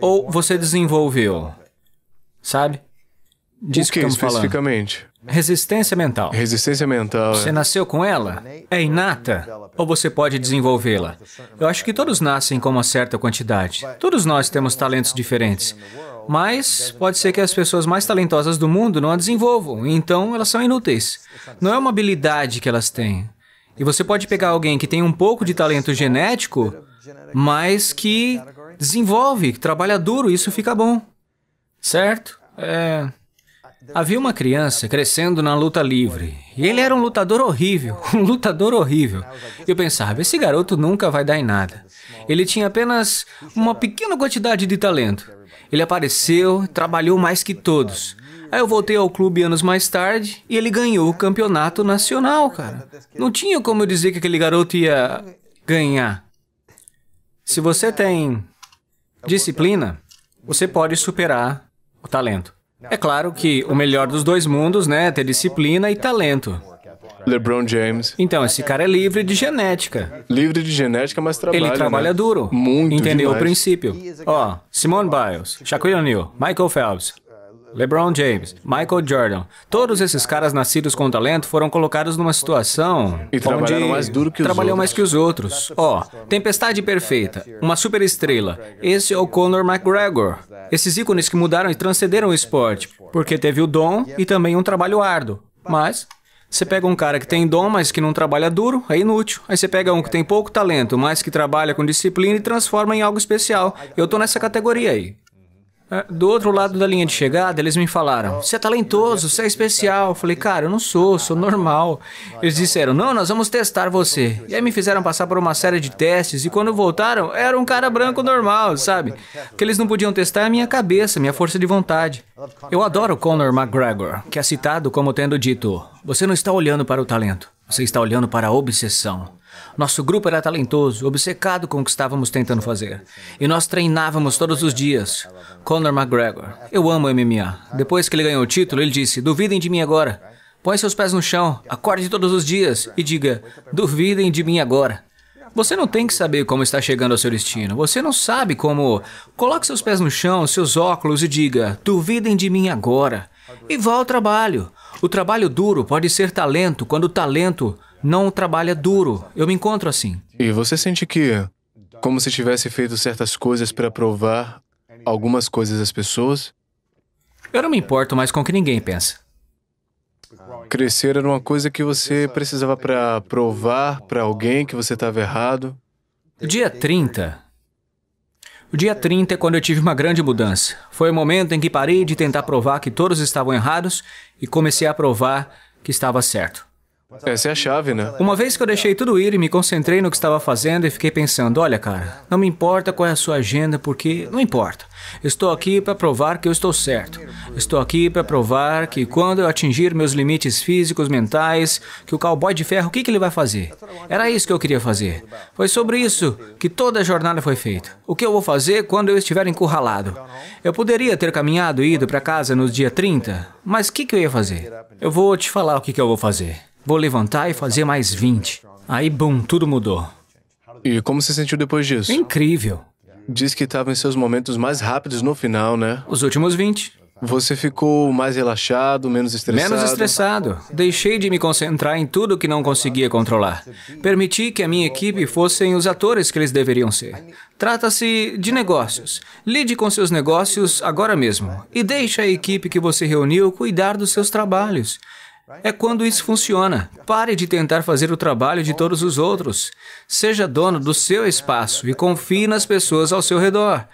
Ou você desenvolveu? Sabe? Diz o que, que especificamente? Falando. Resistência mental. Resistência mental. Você é. nasceu com ela? É inata? Ou você pode desenvolvê-la? Eu acho que todos nascem com uma certa quantidade. Todos nós temos talentos diferentes. Mas pode ser que as pessoas mais talentosas do mundo não a desenvolvam, então elas são inúteis. Não é uma habilidade que elas têm. E você pode pegar alguém que tem um pouco de talento genético, mas que desenvolve, que trabalha duro, isso fica bom. Certo? É... Havia uma criança crescendo na luta livre. E ele era um lutador horrível, um lutador horrível. Eu pensava, esse garoto nunca vai dar em nada. Ele tinha apenas uma pequena quantidade de talento. Ele apareceu, trabalhou mais que todos. Aí eu voltei ao clube anos mais tarde e ele ganhou o campeonato nacional, cara. Não tinha como eu dizer que aquele garoto ia ganhar. Se você tem disciplina, você pode superar o talento. É claro que o melhor dos dois mundos, né, é ter disciplina e talento. LeBron James. Então, esse cara é livre de genética. Livre de genética, mas trabalha. Ele trabalha né? duro. Muito Entendeu demais. o princípio. Ó, oh, Simone Biles, Shaquille O'Neal, Michael Phelps, LeBron James, Michael Jordan, todos esses caras nascidos com talento foram colocados numa situação e trabalharam mais duro que os trabalhou outros. mais que os outros. Ó, oh, tempestade perfeita, uma super estrela. Esse é o Conor McGregor. Esses ícones que mudaram e transcenderam o esporte, porque teve o dom e também um trabalho árduo. Mas você pega um cara que tem dom, mas que não trabalha duro, é inútil. Aí você pega um que tem pouco talento, mas que trabalha com disciplina e transforma em algo especial. Eu tô nessa categoria aí. É, do outro lado da linha de chegada, eles me falaram: Você é talentoso, você é especial. Eu falei, cara, eu não sou, sou normal. Eles disseram: Não, nós vamos testar você. E aí me fizeram passar por uma série de testes. E quando voltaram, era um cara branco normal, sabe? O que eles não podiam testar é a minha cabeça, minha força de vontade. Eu adoro Conor McGregor, que é citado como tendo dito: Você não está olhando para o talento. Você está olhando para a obsessão. Nosso grupo era talentoso, obcecado com o que estávamos tentando fazer. E nós treinávamos todos os dias. Conor McGregor. Eu amo MMA. Depois que ele ganhou o título, ele disse: Duvidem de mim agora. Põe seus pés no chão, acorde todos os dias e diga: Duvidem de mim agora. Você não tem que saber como está chegando ao seu destino. Você não sabe como. Coloque seus pés no chão, seus óculos e diga: Duvidem de mim agora. E vá ao trabalho. O trabalho duro pode ser talento quando o talento não trabalha duro. Eu me encontro assim. E você sente que, como se tivesse feito certas coisas para provar algumas coisas às pessoas? Eu não me importo mais com o que ninguém pensa. Crescer era uma coisa que você precisava para provar para alguém que você estava errado. Dia 30 o dia 30 é quando eu tive uma grande mudança. Foi o momento em que parei de tentar provar que todos estavam errados e comecei a provar que estava certo. Essa é a chave, né? Uma vez que eu deixei tudo ir e me concentrei no que estava fazendo e fiquei pensando: olha, cara, não me importa qual é a sua agenda, porque não importa. Estou aqui para provar que eu estou certo. Estou aqui para provar que quando eu atingir meus limites físicos, mentais, que o cowboy de ferro, o que, que ele vai fazer? Era isso que eu queria fazer. Foi sobre isso que toda a jornada foi feita. O que eu vou fazer quando eu estiver encurralado? Eu poderia ter caminhado e ido para casa no dia 30, mas o que, que eu ia fazer? Eu vou te falar o que, que eu vou fazer. Vou levantar e fazer mais 20. Aí, bum, tudo mudou. E como se sentiu depois disso? Incrível. Diz que estava em seus momentos mais rápidos no final, né? Os últimos 20. Você ficou mais relaxado, menos estressado? Menos estressado. Deixei de me concentrar em tudo que não conseguia controlar. Permiti que a minha equipe fossem os atores que eles deveriam ser. Trata-se de negócios. Lide com seus negócios agora mesmo e deixe a equipe que você reuniu cuidar dos seus trabalhos. É quando isso funciona. Pare de tentar fazer o trabalho de todos os outros. Seja dono do seu espaço e confie nas pessoas ao seu redor.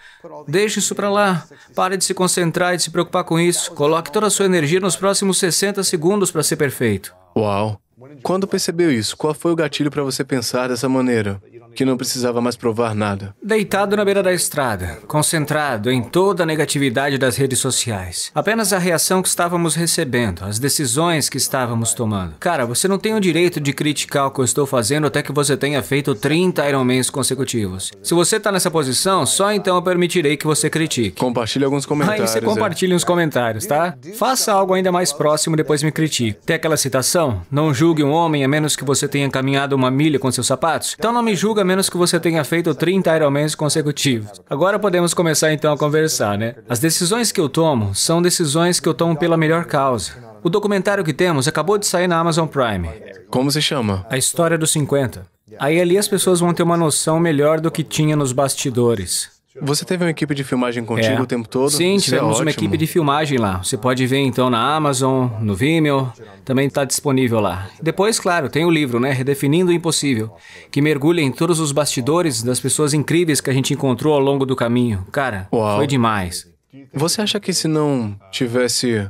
Deixe isso para lá. Pare de se concentrar e de se preocupar com isso. Coloque toda a sua energia nos próximos 60 segundos para ser perfeito. Uau! Quando percebeu isso, qual foi o gatilho para você pensar dessa maneira? que não precisava mais provar nada. Deitado na beira da estrada, concentrado em toda a negatividade das redes sociais. Apenas a reação que estávamos recebendo, as decisões que estávamos tomando. Cara, você não tem o direito de criticar o que eu estou fazendo até que você tenha feito 30 Ironmans consecutivos. Se você está nessa posição, só então eu permitirei que você critique. Compartilhe alguns comentários. Aí você compartilha é. uns comentários, tá? Faça algo ainda mais próximo depois me critique. Tem aquela citação? Não julgue um homem a menos que você tenha caminhado uma milha com seus sapatos? Então não me julga menos que você tenha feito 30 Ironmans consecutivos. Agora podemos começar então a conversar, né? As decisões que eu tomo são decisões que eu tomo pela melhor causa. O documentário que temos acabou de sair na Amazon Prime. Como se chama? A História dos 50. Aí ali as pessoas vão ter uma noção melhor do que tinha nos bastidores. Você teve uma equipe de filmagem contigo é. o tempo todo? Sim, Isso é tivemos é uma equipe de filmagem lá. Você pode ver então na Amazon, no Vimeo, também está disponível lá. Depois, claro, tem o livro, né? Redefinindo o Impossível, que mergulha em todos os bastidores das pessoas incríveis que a gente encontrou ao longo do caminho. Cara, Uau. foi demais. Você acha que se não tivesse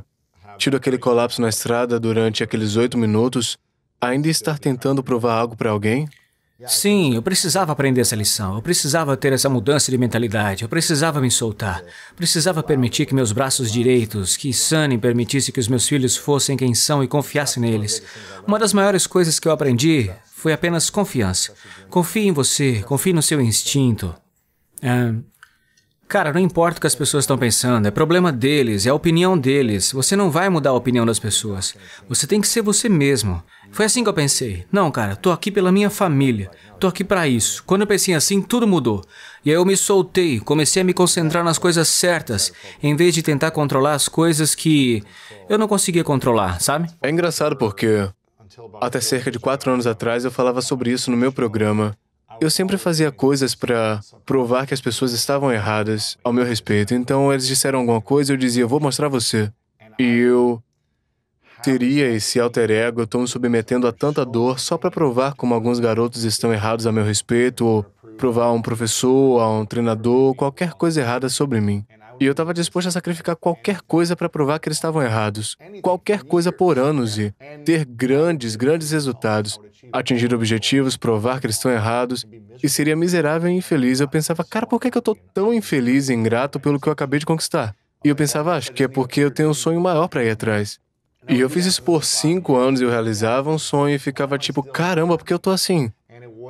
tido aquele colapso na estrada durante aqueles oito minutos, ainda estar tentando provar algo para alguém? Sim, é eu precisava aprender essa lição, eu precisava ter essa mudança de mentalidade, eu precisava me soltar, é. precisava permitir que meus braços direitos, que Sunny permitisse que os meus filhos fossem quem são e confiasse neles. Uma das maiores coisas que eu aprendi foi apenas confiança. Tá confie em você, confie no seu instinto. Ah, Cara, não importa o que as pessoas estão pensando, é problema deles, é a opinião deles. Você não vai mudar a opinião das pessoas. Você tem que ser você mesmo. Foi assim que eu pensei. Não, cara, tô aqui pela minha família. Tô aqui para isso. Quando eu pensei assim, tudo mudou. E aí eu me soltei, comecei a me concentrar nas coisas certas, em vez de tentar controlar as coisas que eu não conseguia controlar, sabe? É engraçado porque até cerca de quatro anos atrás eu falava sobre isso no meu programa eu sempre fazia coisas para provar que as pessoas estavam erradas ao meu respeito. Então eles disseram alguma coisa, eu dizia, vou mostrar você. E eu teria esse alter ego, estou me submetendo a tanta dor só para provar como alguns garotos estão errados a meu respeito, ou provar a um professor, a um treinador, qualquer coisa errada sobre mim. E eu estava disposto a sacrificar qualquer coisa para provar que eles estavam errados. Qualquer coisa por anos e ter grandes, grandes resultados. Atingir objetivos, provar que eles estão errados. E seria miserável e infeliz. Eu pensava, cara, por que, é que eu estou tão infeliz e ingrato pelo que eu acabei de conquistar? E eu pensava, acho que é porque eu tenho um sonho maior para ir atrás. E eu fiz isso por cinco anos, eu realizava um sonho e ficava tipo, caramba, por que eu estou assim?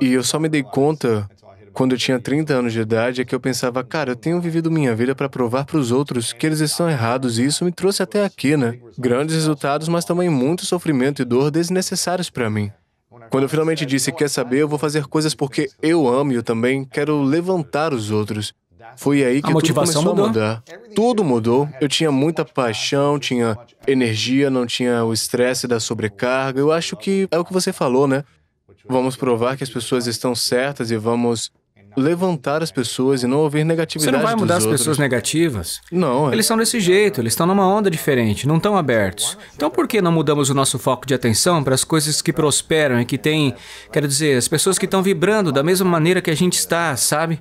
E eu só me dei conta quando eu tinha 30 anos de idade, é que eu pensava, cara, eu tenho vivido minha vida para provar para os outros que eles estão errados e isso me trouxe até aqui, né? Grandes resultados, mas também muito sofrimento e dor desnecessários para mim. Quando eu finalmente disse, quer saber, eu vou fazer coisas porque eu amo e eu também quero levantar os outros. Foi aí que a motivação tudo começou mudou. a mudar. Tudo mudou. Eu tinha muita paixão, tinha energia, não tinha o estresse da sobrecarga. Eu acho que é o que você falou, né? Vamos provar que as pessoas estão certas e vamos levantar as pessoas e não ouvir negatividade. Você não vai mudar as pessoas negativas? Não. É. Eles são desse jeito, eles estão numa onda diferente, não estão abertos. Então por que não mudamos o nosso foco de atenção para as coisas que prosperam e que têm, quero dizer, as pessoas que estão vibrando da mesma maneira que a gente está, sabe?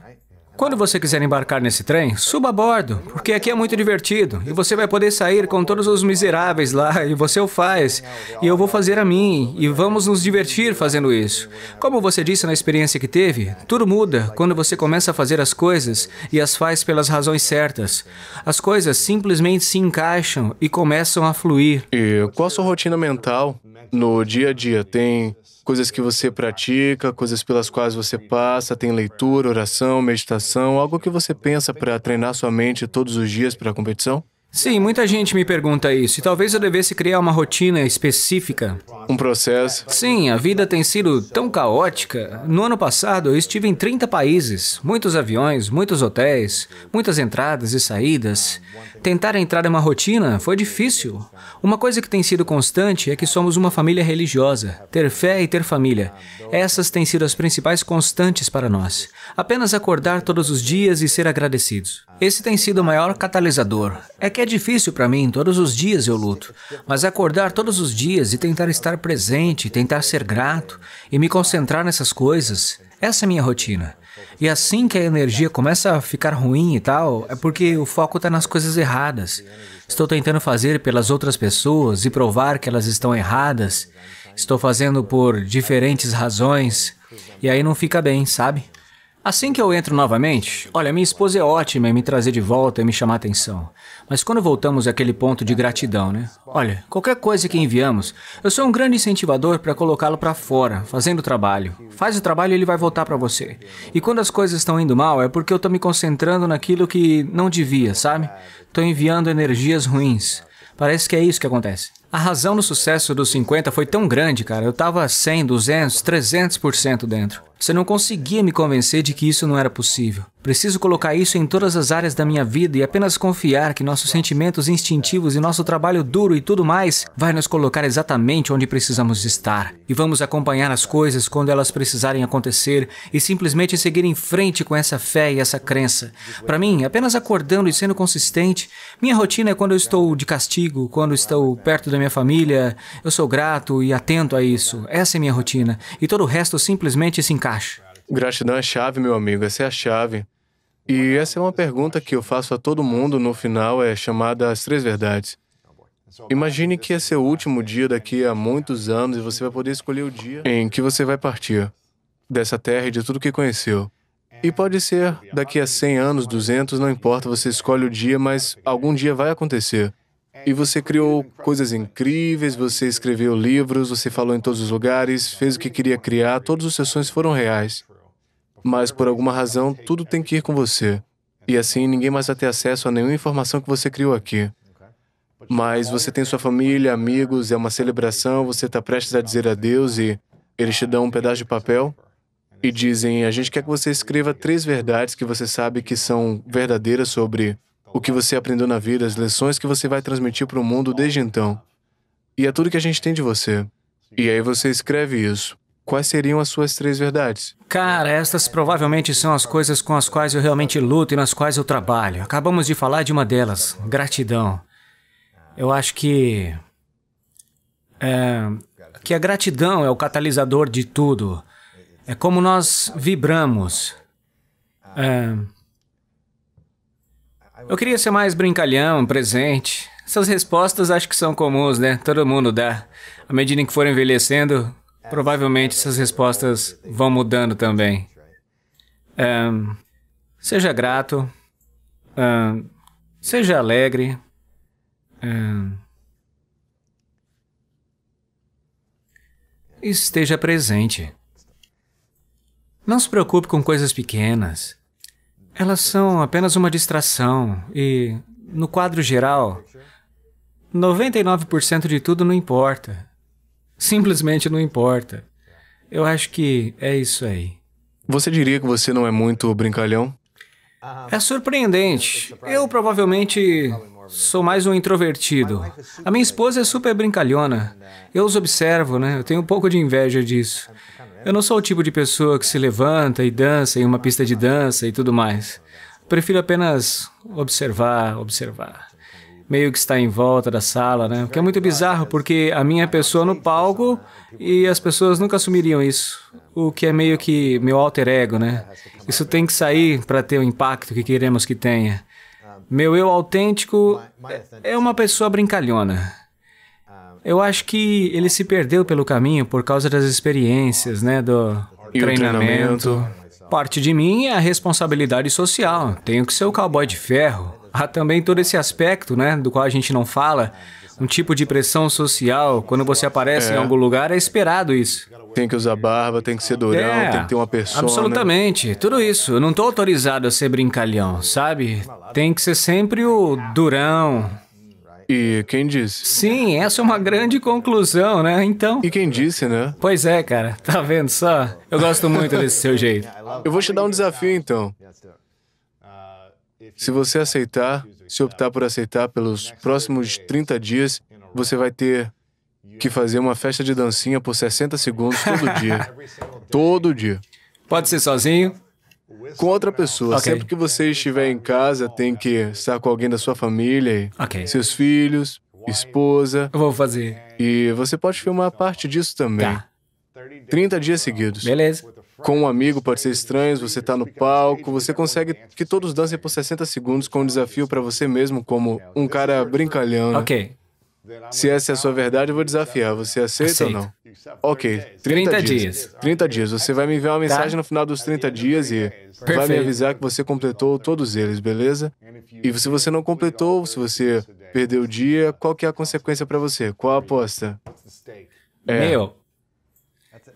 Quando você quiser embarcar nesse trem, suba a bordo, porque aqui é muito divertido e você vai poder sair com todos os miseráveis lá e você o faz, e eu vou fazer a mim e vamos nos divertir fazendo isso. Como você disse na experiência que teve, tudo muda quando você começa a fazer as coisas e as faz pelas razões certas. As coisas simplesmente se encaixam e começam a fluir. E qual a sua rotina mental no dia a dia? Tem coisas que você pratica, coisas pelas quais você passa, tem leitura, oração, meditação, algo que você pensa para treinar sua mente todos os dias para a competição? Sim, muita gente me pergunta isso, e talvez eu devesse criar uma rotina específica. Um processo? Sim, a vida tem sido tão caótica. No ano passado, eu estive em 30 países, muitos aviões, muitos hotéis, muitas entradas e saídas. Tentar entrar em uma rotina foi difícil. Uma coisa que tem sido constante é que somos uma família religiosa, ter fé e ter família. Essas têm sido as principais constantes para nós. Apenas acordar todos os dias e ser agradecidos. Esse tem sido o maior catalisador. É que que é difícil para mim, todos os dias eu luto, mas acordar todos os dias e tentar estar presente, tentar ser grato e me concentrar nessas coisas, essa é minha rotina. E assim que a energia começa a ficar ruim e tal, é porque o foco está nas coisas erradas. Estou tentando fazer pelas outras pessoas e provar que elas estão erradas. Estou fazendo por diferentes razões. E aí não fica bem, sabe? Assim que eu entro novamente, olha, minha esposa é ótima em me trazer de volta e me chamar atenção. Mas quando voltamos àquele ponto de gratidão, né? Olha, qualquer coisa que enviamos, eu sou um grande incentivador para colocá-lo para fora, fazendo o trabalho. Faz o trabalho e ele vai voltar para você. E quando as coisas estão indo mal, é porque eu estou me concentrando naquilo que não devia, sabe? Estou enviando energias ruins. Parece que é isso que acontece. A razão do sucesso dos 50 foi tão grande, cara. Eu estava 100, 200, 300% dentro. Você não conseguia me convencer de que isso não era possível. Preciso colocar isso em todas as áreas da minha vida e apenas confiar que nossos sentimentos instintivos e nosso trabalho duro e tudo mais vai nos colocar exatamente onde precisamos estar. E vamos acompanhar as coisas quando elas precisarem acontecer e simplesmente seguir em frente com essa fé e essa crença. Para mim, apenas acordando e sendo consistente, minha rotina é quando eu estou de castigo, quando estou perto da minha família, eu sou grato e atento a isso. Essa é minha rotina. E todo o resto simplesmente se encaixa caixa. Gratidão é chave, meu amigo, essa é a chave. E essa é uma pergunta que eu faço a todo mundo no final, é chamada As Três Verdades. Imagine que é seu último dia daqui a muitos anos e você vai poder escolher o dia em que você vai partir dessa terra e de tudo que conheceu. E pode ser daqui a 100 anos, 200, não importa, você escolhe o dia, mas algum dia vai acontecer. E você criou coisas incríveis, você escreveu livros, você falou em todos os lugares, fez o que queria criar, todas as sessões foram reais. Mas por alguma razão, tudo tem que ir com você. E assim ninguém mais vai ter acesso a nenhuma informação que você criou aqui. Mas você tem sua família, amigos, é uma celebração, você está prestes a dizer adeus e eles te dão um pedaço de papel e dizem: a gente quer que você escreva três verdades que você sabe que são verdadeiras sobre o que você aprendeu na vida, as lições que você vai transmitir para o mundo desde então. E é tudo que a gente tem de você. E aí você escreve isso. Quais seriam as suas três verdades? Cara, estas provavelmente são as coisas com as quais eu realmente luto e nas quais eu trabalho. Acabamos de falar de uma delas, gratidão. Eu acho que. É, que a gratidão é o catalisador de tudo. É como nós vibramos. É, eu queria ser mais brincalhão, presente. Essas respostas acho que são comuns, né? Todo mundo dá. À medida que for envelhecendo, provavelmente essas respostas vão mudando também. Um, seja grato. Um, seja alegre. Um, esteja presente. Não se preocupe com coisas pequenas. Elas são apenas uma distração e, no quadro geral, 99% de tudo não importa. Simplesmente não importa. Eu acho que é isso aí. Você diria que você não é muito brincalhão? É surpreendente. Eu provavelmente Sou mais um introvertido. A minha esposa é super brincalhona. Eu os observo, né? Eu tenho um pouco de inveja disso. Eu não sou o tipo de pessoa que se levanta e dança em uma pista de dança e tudo mais. Prefiro apenas observar, observar. Meio que está em volta da sala, né? O que é muito bizarro, porque a minha pessoa no palco e as pessoas nunca assumiriam isso. O que é meio que meu alter ego, né? Isso tem que sair para ter o impacto que queremos que tenha. Meu eu autêntico é, é uma pessoa brincalhona. Ah. Eu acho que ele se perdeu pelo caminho por causa das experiências, né, do treinamento. treinamento. Parte de mim é a responsabilidade social. Tenho que ser o cowboy de ferro. Há também todo esse aspecto, né, do qual a gente não fala, um tipo de pressão social. Quando você aparece é. em algum lugar, é esperado isso. Tem que usar barba, tem que ser durão, é, tem que ter uma pessoa. Absolutamente, tudo isso. Eu não estou autorizado a ser brincalhão, sabe? Tem que ser sempre o durão. E quem disse? Sim, essa é uma grande conclusão, né? Então. E quem disse, né? Pois é, cara. Tá vendo só? Eu gosto muito desse seu jeito. Eu vou te dar um desafio, então. Se você aceitar, se optar por aceitar pelos próximos 30 dias, você vai ter que fazer uma festa de dancinha por 60 segundos todo dia. todo dia. Pode ser sozinho? Com outra pessoa. Okay. Sempre que você estiver em casa, tem que estar com alguém da sua família, okay. seus filhos, esposa. Eu vou fazer. E você pode filmar parte disso também. Tá. 30 dias seguidos. Beleza com um amigo, pode ser estranho, você está no palco, você consegue que todos dancem por 60 segundos com um desafio para você mesmo, como um cara brincalhão. Né? Ok. Se essa é a sua verdade, eu vou desafiar. Você aceita Aceito. ou não? Ok. 30, 30 dias. dias. 30 dias. Você vai me enviar uma tá. mensagem tá. no final dos 30 dias e Perfeito. vai me avisar que você completou todos eles, beleza? E se você não completou, se você perdeu o dia, qual que é a consequência para você? Qual a aposta? É. Meu,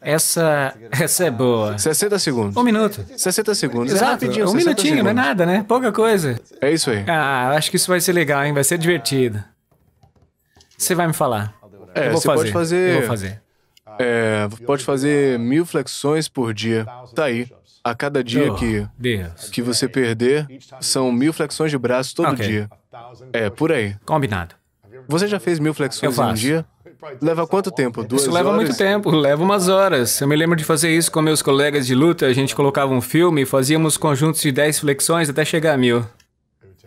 essa, essa é boa. 60 segundos. Um minuto. 60 segundos. Exato, é um minutinho, segundos. não é nada, né? Pouca coisa. É isso aí. Ah, acho que isso vai ser legal, hein? Vai ser divertido. Você vai me falar. É, você fazer. pode fazer... Eu vou fazer. É, pode fazer mil flexões por dia. Tá aí. A cada dia oh, que, que você perder, são mil flexões de braço todo okay. dia. É, por aí. Combinado. Você já fez mil flexões em um dia? Leva quanto tempo? Duas isso horas? leva muito tempo, leva umas horas. Eu me lembro de fazer isso com meus colegas de luta. A gente colocava um filme e fazíamos conjuntos de 10 flexões até chegar a mil.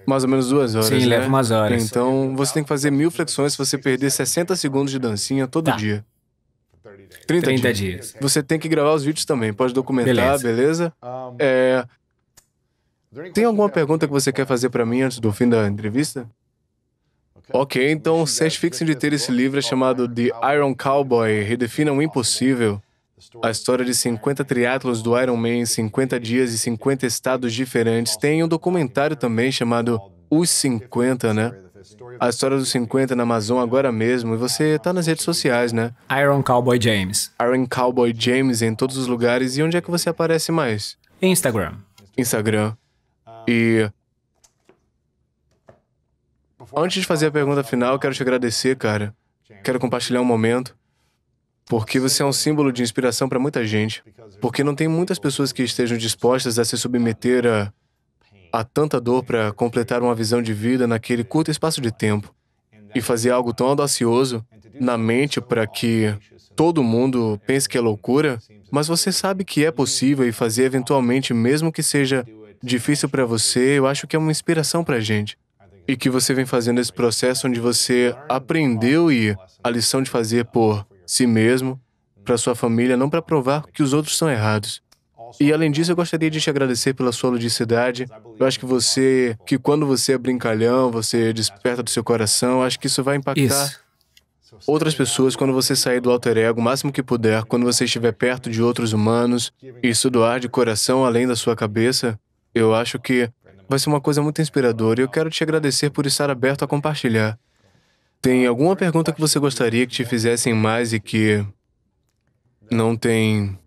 Mais ou menos duas horas. Sim, né? leva umas horas. Então você tem que fazer mil flexões se você perder 60 segundos de dancinha todo tá. dia. 30, 30 dias. dias. Você tem que gravar os vídeos também, pode documentar, beleza? beleza? É... Tem alguma pergunta que você quer fazer para mim antes do fim da entrevista? Ok, então certifiquem de ter esse livro chamado The Iron Cowboy Redefina o Impossível. A história de 50 triatlos do Iron Man em 50 dias e 50 estados diferentes. Tem um documentário também chamado Os 50, né? A história dos 50 na Amazon agora mesmo. E você tá nas redes sociais, né? Iron Cowboy James. Iron Cowboy James em todos os lugares. E onde é que você aparece mais? Instagram. Instagram. E Antes de fazer a pergunta final, quero te agradecer, cara. Quero compartilhar um momento. Porque você é um símbolo de inspiração para muita gente. Porque não tem muitas pessoas que estejam dispostas a se submeter a, a tanta dor para completar uma visão de vida naquele curto espaço de tempo. E fazer algo tão audacioso na mente para que todo mundo pense que é loucura, mas você sabe que é possível e fazer eventualmente, mesmo que seja difícil para você, eu acho que é uma inspiração para a gente e que você vem fazendo esse processo onde você aprendeu e a lição de fazer por si mesmo, para sua família, não para provar que os outros são errados. E além disso, eu gostaria de te agradecer pela sua ludicidade. Eu acho que você, que quando você é brincalhão, você desperta do seu coração, acho que isso vai impactar isso. outras pessoas quando você sair do alter ego o máximo que puder, quando você estiver perto de outros humanos isso doar de coração além da sua cabeça. Eu acho que Vai ser uma coisa muito inspiradora e eu quero te agradecer por estar aberto a compartilhar. Tem alguma pergunta que você gostaria que te fizessem mais e que não tem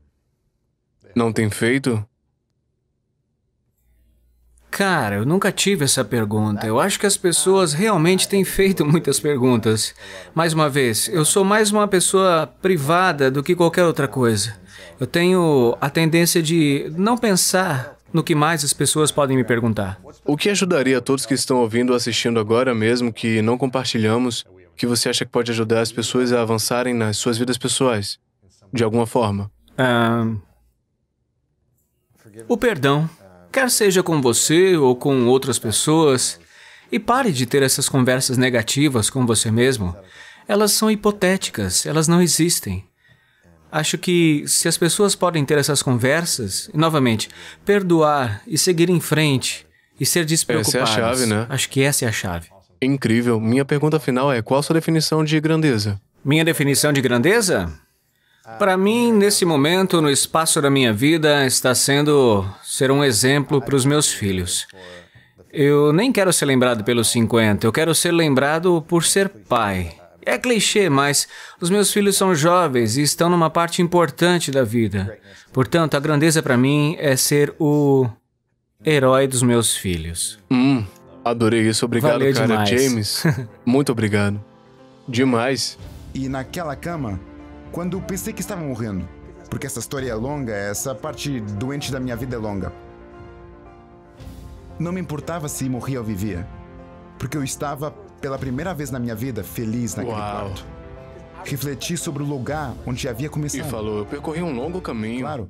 não tem feito? Cara, eu nunca tive essa pergunta. Eu acho que as pessoas realmente têm feito muitas perguntas. Mais uma vez, eu sou mais uma pessoa privada do que qualquer outra coisa. Eu tenho a tendência de não pensar no que mais as pessoas podem me perguntar. O que ajudaria a todos que estão ouvindo ou assistindo agora mesmo, que não compartilhamos, que você acha que pode ajudar as pessoas a avançarem nas suas vidas pessoais, de alguma forma? Um, o perdão, quer seja com você ou com outras pessoas, e pare de ter essas conversas negativas com você mesmo. Elas são hipotéticas, elas não existem. Acho que se as pessoas podem ter essas conversas, novamente, perdoar e seguir em frente e ser despreocupadas. Essa é a chave, né? Acho que essa é a chave. Incrível. Minha pergunta final é: qual a sua definição de grandeza? Minha definição de grandeza? Para mim, nesse momento, no espaço da minha vida, está sendo ser um exemplo para os meus filhos. Eu nem quero ser lembrado pelos 50, eu quero ser lembrado por ser pai. É clichê, mas os meus filhos são jovens e estão numa parte importante da vida. Portanto, a grandeza para mim é ser o herói dos meus filhos. Hum, adorei isso. Obrigado, Valeu cara. Demais. James, muito obrigado. Demais. E naquela cama, quando pensei que estava morrendo, porque essa história é longa, essa parte doente da minha vida é longa. Não me importava se morria ou vivia, porque eu estava pela primeira vez na minha vida, feliz naquele Uau. quarto. Refleti sobre o lugar onde havia começado. E falou: eu percorri um longo caminho. Claro,